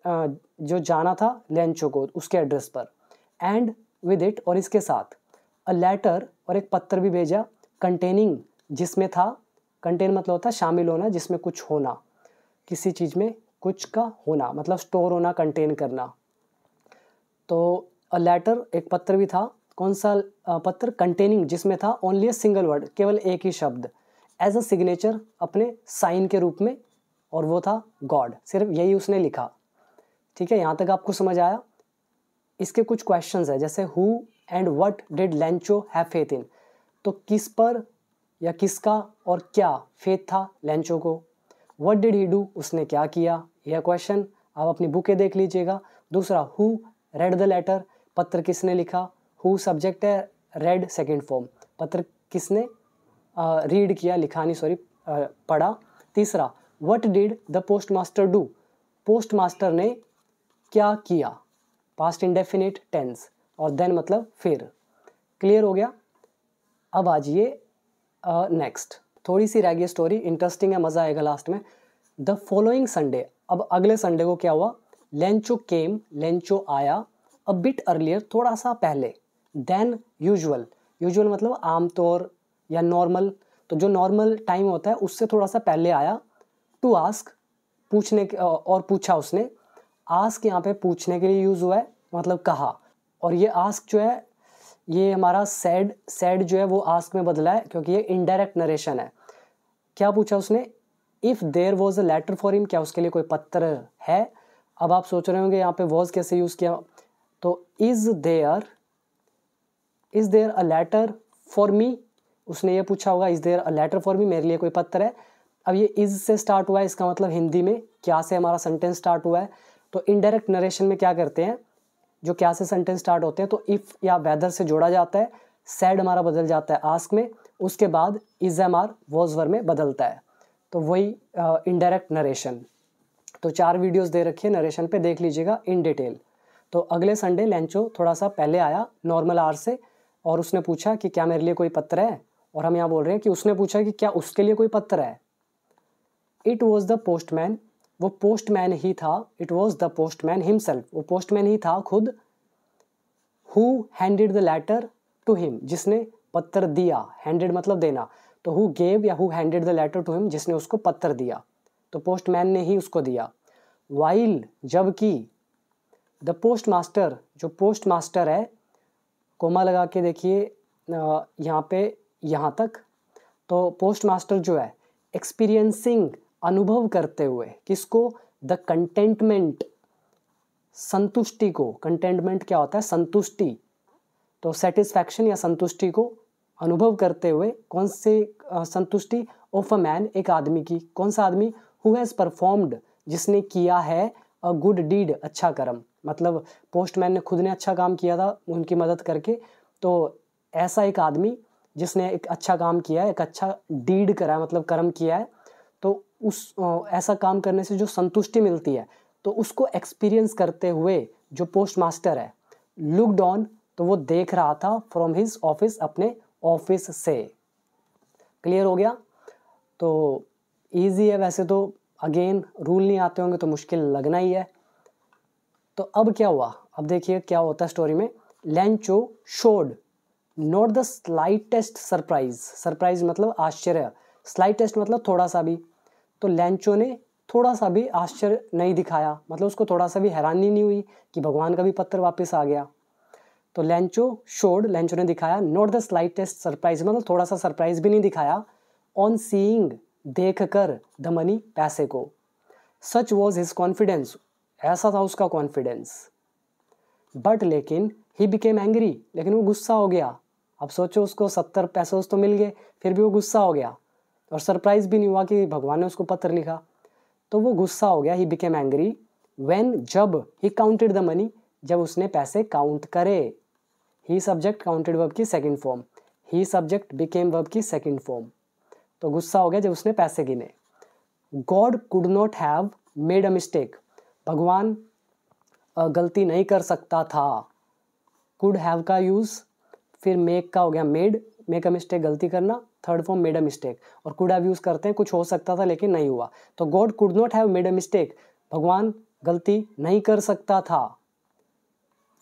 [SPEAKER 1] जो जाना था लेंचो को उसके एड्रेस पर एंड विद इट और इसके साथ अ लेटर और एक पत्र भी भेजा कंटेनिंग जिसमें था कंटेन मतलब होता शामिल होना जिसमें कुछ होना किसी चीज़ में कुछ का होना मतलब स्टोर होना कंटेन करना तो अ लेटर एक पत्र भी था कौन सा पत्र कंटेनिंग जिसमें था ओनली अ सिंगल वर्ड केवल एक ही शब्द एज अ सिग्नेचर अपने साइन के रूप में और वो था गॉड सिर्फ यही उसने लिखा ठीक है यहाँ तक आपको समझ आया इसके कुछ क्वेश्चंस है जैसे who and what did Lencho have faith in तो किस पर या किसका और क्या फेथ था लेंचो को वट डिड ही डू उसने क्या किया यह क्वेश्चन आप अपनी बुकें देख लीजिएगा दूसरा हु रेड द लेटर पत्र किसने लिखा हु सब्जेक्ट है रेड सेकेंड फॉर्म पत्र किसने रीड किया लिखा नहीं सॉरी पढ़ा तीसरा what did the postmaster do postmaster ने क्या किया पास्ट इंडेफिनिट टेंस और देन मतलब फिर क्लियर हो गया अब आ जाइए नेक्स्ट थोड़ी सी रह गई स्टोरी इंटरेस्टिंग है मज़ा आएगा लास्ट में द फॉलोइंग संडे अब अगले संडे को क्या हुआ लेंचो केम लेंचो आया अ बिट अर्लियर थोड़ा सा पहले देन यूजुअल यूजुअल मतलब आमतौर या नॉर्मल तो जो नॉर्मल टाइम होता है उससे थोड़ा सा पहले आया टू आस्क पूछने और पूछा उसने आस्क यहाँ पे पूछने के लिए यूज़ हुआ है मतलब कहा और ये आस्क जो है ये हमारा सैड सैड जो है वो आस्क में बदला है क्योंकि ये इनडायरेक्ट नरेशन है क्या पूछा उसने if there was a letter for him क्या उसके लिए कोई पत्र है अब आप सोच रहे होंगे यहाँ पे वॉज कैसे यूज़ किया तो is there is there a letter for me उसने ये पूछा होगा is there a letter for me मेरे लिए कोई पत्र है अब ये इज़ से स्टार्ट हुआ है इसका मतलब हिंदी में क्या से हमारा सेंटेंस स्टार्ट हुआ है तो इनडायरेक्ट नरेशन में क्या करते हैं जो क्या से सेंटेंस स्टार्ट होते हैं तो इफ़ या वेदर से जोड़ा जाता है सैड हमारा बदल जाता है आस्क में उसके बाद इज एम आर वॉजवर में बदलता है तो वही इनडायरेक्ट नरेशन तो चार वीडियोस दे रखी है नरेशन पे देख लीजिएगा इन डिटेल तो अगले संडे लेंचो थोड़ा सा पहले आया नॉर्मल आर से और उसने पूछा कि क्या मेरे लिए कोई पत्र है और हम यहाँ बोल रहे हैं कि उसने पूछा कि क्या उसके लिए कोई पत्र है इट वॉज द पोस्टमैन वो पोस्टमैन ही था it was the postman himself वो पोस्टमैन ही था खुद who handed the letter to him जिसने पत्थर दिया हैंडेड मतलब देना तो हु गेव या who handed the letter to him जिसने उसको पत्थर दिया तो पोस्टमैन ने ही उसको दिया वाइल जबकि द पोस्ट मास्टर जो पोस्ट मास्टर है कोमा लगा के देखिए यहाँ पे यहाँ तक तो पोस्ट मास्टर जो है एक्सपीरियंसिंग अनुभव करते हुए किसको द कंटेंटमेंट संतुष्टि को कंटेंटमेंट क्या होता है संतुष्टि तो सेटिस्फैक्शन या संतुष्टि को अनुभव करते हुए कौन से संतुष्टि ऑफ अ मैन एक आदमी की कौन सा आदमी हु हैज़ परफॉर्म्ड जिसने किया है अ गुड डीड अच्छा कर्म मतलब पोस्टमैन ने खुद ने अच्छा काम किया था उनकी मदद करके तो ऐसा एक आदमी जिसने एक अच्छा काम किया है एक अच्छा डीड करा है मतलब कर्म किया है तो उस ऐसा काम करने से जो संतुष्टि मिलती है तो उसको एक्सपीरियंस करते हुए जो पोस्ट मास्टर है लुकड ऑन तो वो देख रहा था फ्रॉम हिज ऑफिस अपने ऑफिस से क्लियर हो गया तो ईजी है वैसे तो अगेन रूल नहीं आते होंगे तो मुश्किल लगना ही है तो अब क्या हुआ अब देखिए क्या होता है स्टोरी में Lencho showed not the slightest surprise surprise मतलब आश्चर्य स्लाइटेस्ट मतलब थोड़ा सा भी तो लैंचो ने थोड़ा सा भी आश्चर्य नहीं दिखाया मतलब उसको थोड़ा सा भी हैरानी नहीं हुई कि भगवान का भी पत्थर वापस आ गया तो लैंचो शोड लैंचो ने दिखाया नॉट द स्लाइटेस्ट सरप्राइज मतलब थोड़ा सा सरप्राइज भी नहीं दिखाया ऑन सीइंग देख कर द मनी पैसे को सच वॉज हिज कॉन्फिडेंस ऐसा था उसका कॉन्फिडेंस बट लेकिन ही बिकेम एंग्री लेकिन वो गुस्सा हो गया अब सोचो उसको सत्तर पैसे तो मिल गए फिर भी वो गुस्सा हो गया और सरप्राइज भी नहीं हुआ कि भगवान ने उसको पत्र लिखा तो वो गुस्सा हो गया ही बिकेम एंग्री वेन जब ही काउंटेड द मनी जब उसने पैसे काउंट करे ही सब्जेक्ट काउंटेड वर्ब की second form he subject became verb की सेकेंड फॉर्म तो गुस्सा हो गया जब उसने पैसे गिने God could not have made a mistake भगवान गलती नहीं कर सकता था कुड हैव का यूज़ फिर मेक का हो गया मेड मेक अ मिस्टेक गलती करना third form made a mistake और कुड हैव यूज़ करते हैं कुछ हो सकता था लेकिन नहीं हुआ तो God could not have made a mistake भगवान गलती नहीं कर सकता था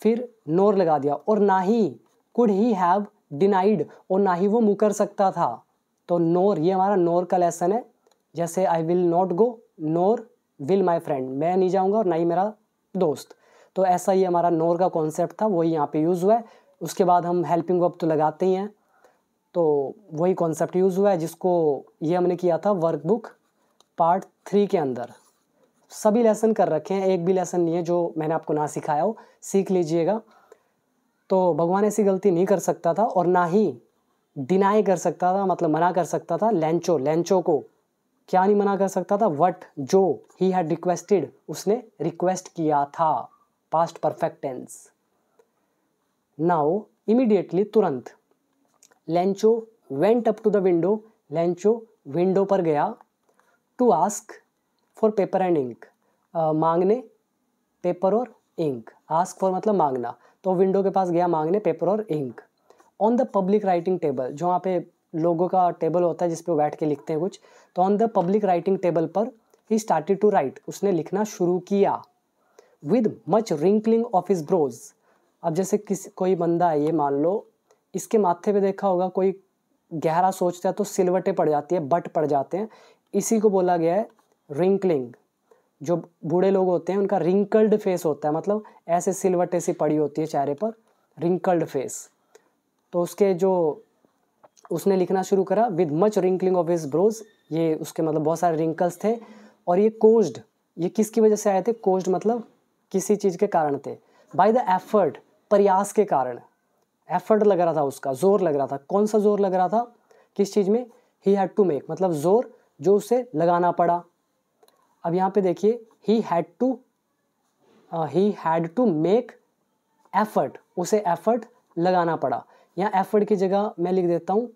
[SPEAKER 1] फिर नोर लगा दिया और ना ही कुड ही हैव डिनाइड और ना ही वो मुँह कर सकता था तो नोर ये हमारा नोर का लेसन है जैसे I will not go nor will my friend मैं नहीं जाऊँगा और ना ही मेरा दोस्त तो ऐसा ही हमारा नोर का कॉन्सेप्ट था वही यहाँ पे यूज़ हुआ है उसके बाद हम हेल्पिंग वर्ब तो लगाते ही हैं तो वही कॉन्सेप्ट यूज़ हुआ है जिसको ये हमने किया था वर्कबुक पार्ट थ्री के अंदर सभी लेसन कर रखे हैं एक भी लेसन नहीं है जो मैंने आपको ना सिखाया हो सीख लीजिएगा तो भगवान ऐसी गलती नहीं कर सकता था और ना ही डिनाई कर सकता था मतलब मना कर सकता था लेंचो लेंचो को क्या नहीं मना कर सकता था वट जो ही हैड रिक्वेस्टेड उसने रिक्वेस्ट किया था past perfect tense now immediately तुरंत Lencho went up to the window Lencho window पर गया to ask for paper and ink मांगने पेपर और इंक आस्क फॉर मतलब मांगना तो विंडो के पास गया मांगने पेपर और ink on the public writing table जो वहाँ पे लोगों का टेबल होता है जिसपे बैठ के लिखते हैं कुछ तो on the public writing table पर ही स्टार्टेड टू राइट उसने लिखना शुरू किया with much wrinkling of his brows अब जैसे किस कोई बंदा है ये मान लो इसके माथे पे देखा होगा कोई गहरा सोचता है तो सिलवटे पड़ जाती है बट पड़ जाते हैं इसी को बोला गया है रिंकलिंग जो बूढ़े लोग होते हैं उनका रिंकल्ड फेस होता है मतलब ऐसे सिलवटे सी पड़ी होती है चेहरे पर रिंकल्ड फेस तो उसके जो उसने लिखना शुरू करा with much wrinkling of his brows ये उसके मतलब बहुत सारे रिंकल्स थे और ये कोज्ड ये किसकी वजह से आए थे कोज्ड मतलब किसी चीज़ के कारण थे बाय द एफर्ट प्रयास के कारण एफर्ट लग रहा था उसका जोर लग रहा था कौन सा जोर लग रहा था किस चीज़ में ही हैड टू मेक मतलब जोर जो उसे लगाना पड़ा अब यहाँ पे देखिए he had to he had to make effort उसे एफर्ट लगाना पड़ा यहाँ एफर्ट की जगह मैं लिख देता हूँ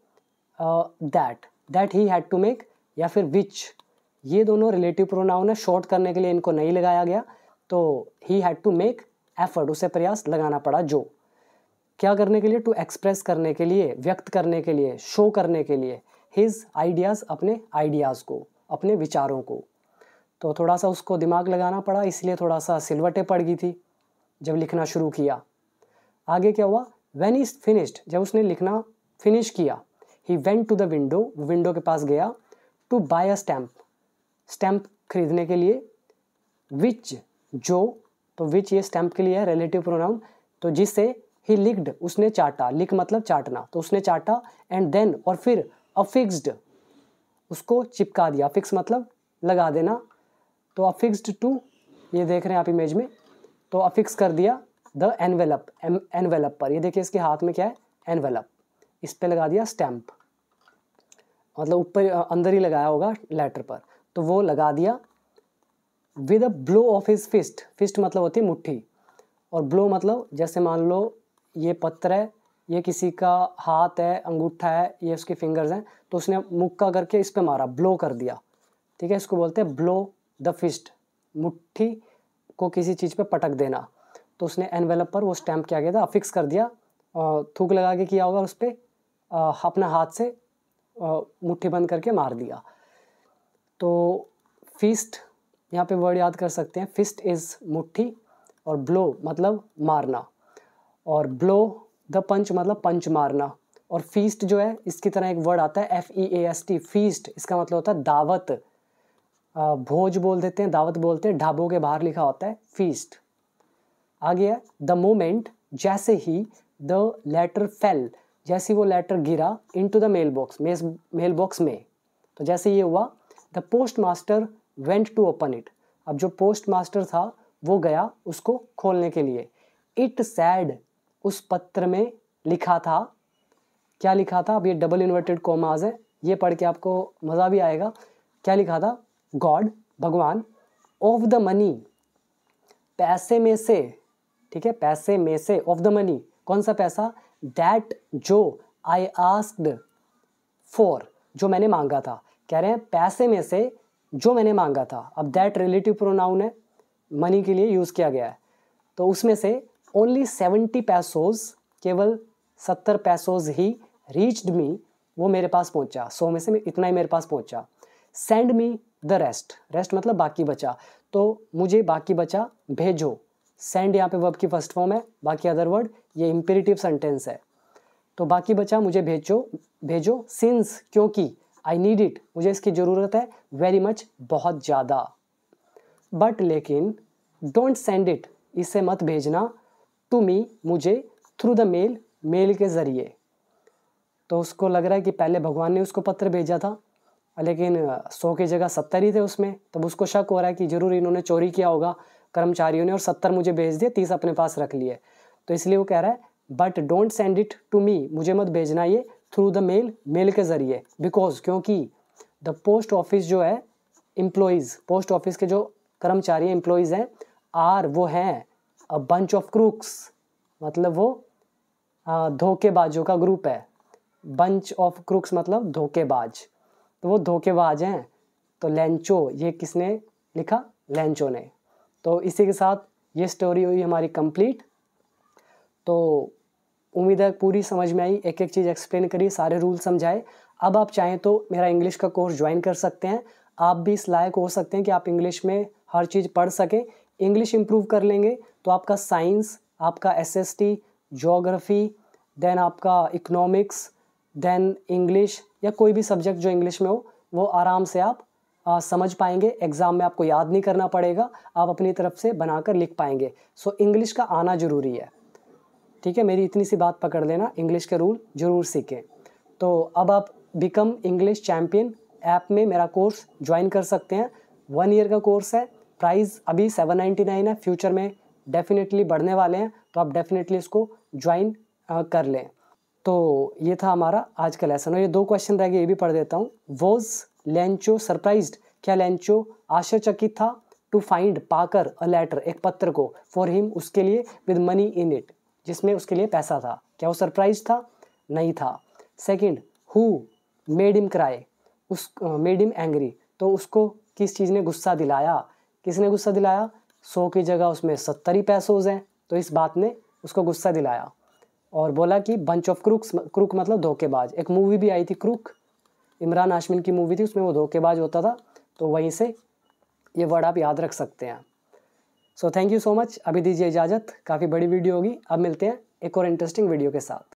[SPEAKER 1] that that he had to make या फिर विच ये दोनों रिलेटिव प्रोनाउन है शॉर्ट करने के लिए इनको नहीं लगाया गया तो he had to make effort उसे प्रयास लगाना पड़ा जो क्या करने के लिए टू एक्सप्रेस करने के लिए व्यक्त करने के लिए शो करने के लिए हिज आइडियाज़ अपने आइडियाज़ को अपने विचारों को तो थोड़ा सा उसको दिमाग लगाना पड़ा इसलिए थोड़ा सा सिलवटें पड़ गई थी जब लिखना शुरू किया आगे क्या हुआ वेन इज फिनिश्ड जब उसने लिखना फिनिश किया he went to the window window के पास गया to buy a stamp stamp खरीदने के लिए विच जो तो विच ये स्टैम्प के लिए है रिलेटिव प्रोनाउन तो जिससे ही लिक्ड उसने चाटा लिक मतलब चाटना तो उसने चाटा एंड देन और फिर अफिक्सड उसको चिपका दिया फिक्स मतलब लगा देना तो अफिक्सड टू ये देख रहे हैं आप इमेज में तो अफिक्स कर दिया द एनवेलप एनवेलप पर ये देखिए इसके हाथ में क्या है एनवेलप इस पर लगा दिया स्टैम्प मतलब ऊपर अंदर ही लगाया होगा लेटर पर तो वो लगा दिया with a blow of his fist fist मतलब होती है मुट्ठी और ब्लो मतलब जैसे मान लो ये पत्र है ये किसी का हाथ है अंगूठा है ये उसके फिंगर्स हैं तो उसने मुक्का करके इस पर मारा ब्लो कर दिया ठीक है इसको बोलते हैं ब्लो द फिस्ट मुट्ठी को किसी चीज़ पे पटक देना तो उसने एनवेलप पर वो स्टैम्प क्या गया था फिक्स कर दिया थूक लगा के किया होगा उस पर अपना हाथ से मुट्ठी बंद करके मार दिया तो फिस्ट यहाँ पे वर्ड याद कर सकते हैं फिस्ट इज़ मुट्ठी और ब्लो मतलब मारना और ब्लो द पंच मतलब पंच मारना और फीस्ट जो है इसकी तरह एक वर्ड आता है F E A S T feast इसका मतलब होता है दावत भोज बोल देते हैं दावत बोलते हैं ढाबों के बाहर लिखा होता है फीस्ट आ गया द मोमेंट जैसे ही द लेटर फेल जैसे वो लेटर गिरा into the mailbox mailbox में तो जैसे ये हुआ the postmaster went to open it अब जो पोस्ट मास्टर था वो गया उसको खोलने के लिए इट सैड उस पत्र में लिखा था क्या लिखा था अब ये डबल इन्वर्टेड कॉमाज है ये पढ़ के आपको मज़ा भी आएगा क्या लिखा था गॉड भगवान ऑफ द मनी पैसे में से ठीक है पैसे में से ऑफ द मनी कौन सा पैसा दैट जो आई आस्कड फॉर जो मैंने मांगा था कह रहे हैं पैसे में से जो मैंने मांगा था अब दैट रिलेटिव प्रोनाउन है मनी के लिए यूज़ किया गया है तो उसमें से ओनली सेवेंटी पैसोज केवल सत्तर पैसोज ही रीच्ड मी वो मेरे पास पहुंचा सौ में से इतना ही मेरे पास पहुंचा send me the rest rest मतलब बाकी बचा तो मुझे बाकी बचा भेजो सेंड यहाँ पे वर्ब की फर्स्ट फॉर्म है बाकी अदर वर्ड ये इम्पेरेटिव सेंटेंस है तो बाकी बचा मुझे भेजो भेजो सिंस क्योंकि आई नीड इट मुझे इसकी ज़रूरत है वेरी मच बहुत ज़्यादा बट लेकिन डोंट सेंड इट इसे मत भेजना टू मी मुझे थ्रू द मेल मेल के ज़रिए तो उसको लग रहा है कि पहले भगवान ने उसको पत्र भेजा था लेकिन सौ की जगह सत्तर ही थे उसमें तब उसको शक हो रहा है कि जरूर इन्होंने चोरी किया होगा कर्मचारियों ने और सत्तर मुझे भेज दिए तीस अपने पास रख लिए तो इसलिए वो कह रहा है but don't send it to me मुझे मत भेजना ये थ्रू द मेल मेल के ज़रिए बिकॉज क्योंकि द पोस्ट ऑफिस जो है एम्प्लॉयज़ पोस्ट ऑफिस के जो कर्मचारी एम्प्लॉयज़ हैं आर वो हैं अ बंच ऑफ क्रूक्स मतलब वो धोखेबाजों का ग्रुप है बंच ऑफ क्रूक्स मतलब धोखेबाज तो वो धोखेबाज हैं तो लेंचो ये किसने लिखा लेंचो ने तो इसी के साथ ये स्टोरी हुई हमारी कंप्लीट तो उम्मीद है पूरी समझ में आई एक एक चीज़ एक्सप्लेन करी सारे रूल समझाए अब आप चाहें तो मेरा इंग्लिश का कोर्स ज्वाइन कर सकते हैं आप भी इस लायक हो सकते हैं कि आप इंग्लिश में हर चीज़ पढ़ सकें इंग्लिश इम्प्रूव कर लेंगे तो आपका साइंस आपका S S T geography then आपका इकोनॉमिक्स देन इंग्लिश या कोई भी सब्जेक्ट जो इंग्लिश में हो वो आराम से आप आ, समझ पाएंगे एग्ज़ाम में आपको याद नहीं करना पड़ेगा आप अपनी तरफ से बनाकर लिख पाएंगे सो so, इंग्लिश का आना ज़रूरी है ठीक है मेरी इतनी सी बात पकड़ लेना इंग्लिश के रूल ज़रूर सीखें तो अब आप बिकम इंग्लिश चैम्पियन ऐप में मेरा कोर्स ज्वाइन कर सकते हैं वन ईयर का कोर्स है प्राइस अभी सेवन नाइन्टी नाइन है फ्यूचर में डेफिनेटली बढ़ने वाले हैं तो आप डेफिनेटली इसको ज्वाइन कर लें तो ये था हमारा आज का लेसन और ये दो क्वेश्चन रह गए ये भी पढ़ देता हूँ वॉज लेंचो सरप्राइज क्या लेंचो आश्चर्यचकित था टू फाइंड पाकर अ लेटर एक पत्र को फॉर हिम उसके लिए विद मनी इन इट जिसमें उसके लिए पैसा था क्या वो सरप्राइज था नहीं था second who made him cry उस मेड इम एंग्री तो उसको किस चीज़ ने गुस्सा दिलाया किसने गुस्सा दिलाया सौ की जगह उसमें सत्तर ही पैसोज हैं तो इस बात ने उसको गुस्सा दिलाया और बोला कि बंच ऑफ क्रूक क्रूक मतलब धोखेबाज एक मूवी भी आई थी क्रूक इमरान आशमिन की मूवी थी उसमें वो धोखेबाज होता था तो वहीं से ये वर्ड आप याद रख सकते हैं so thank you so much अभी दीजिए इजाज़त काफ़ी बड़ी वीडियो होगी अब मिलते हैं एक और इंटरेस्टिंग वीडियो के साथ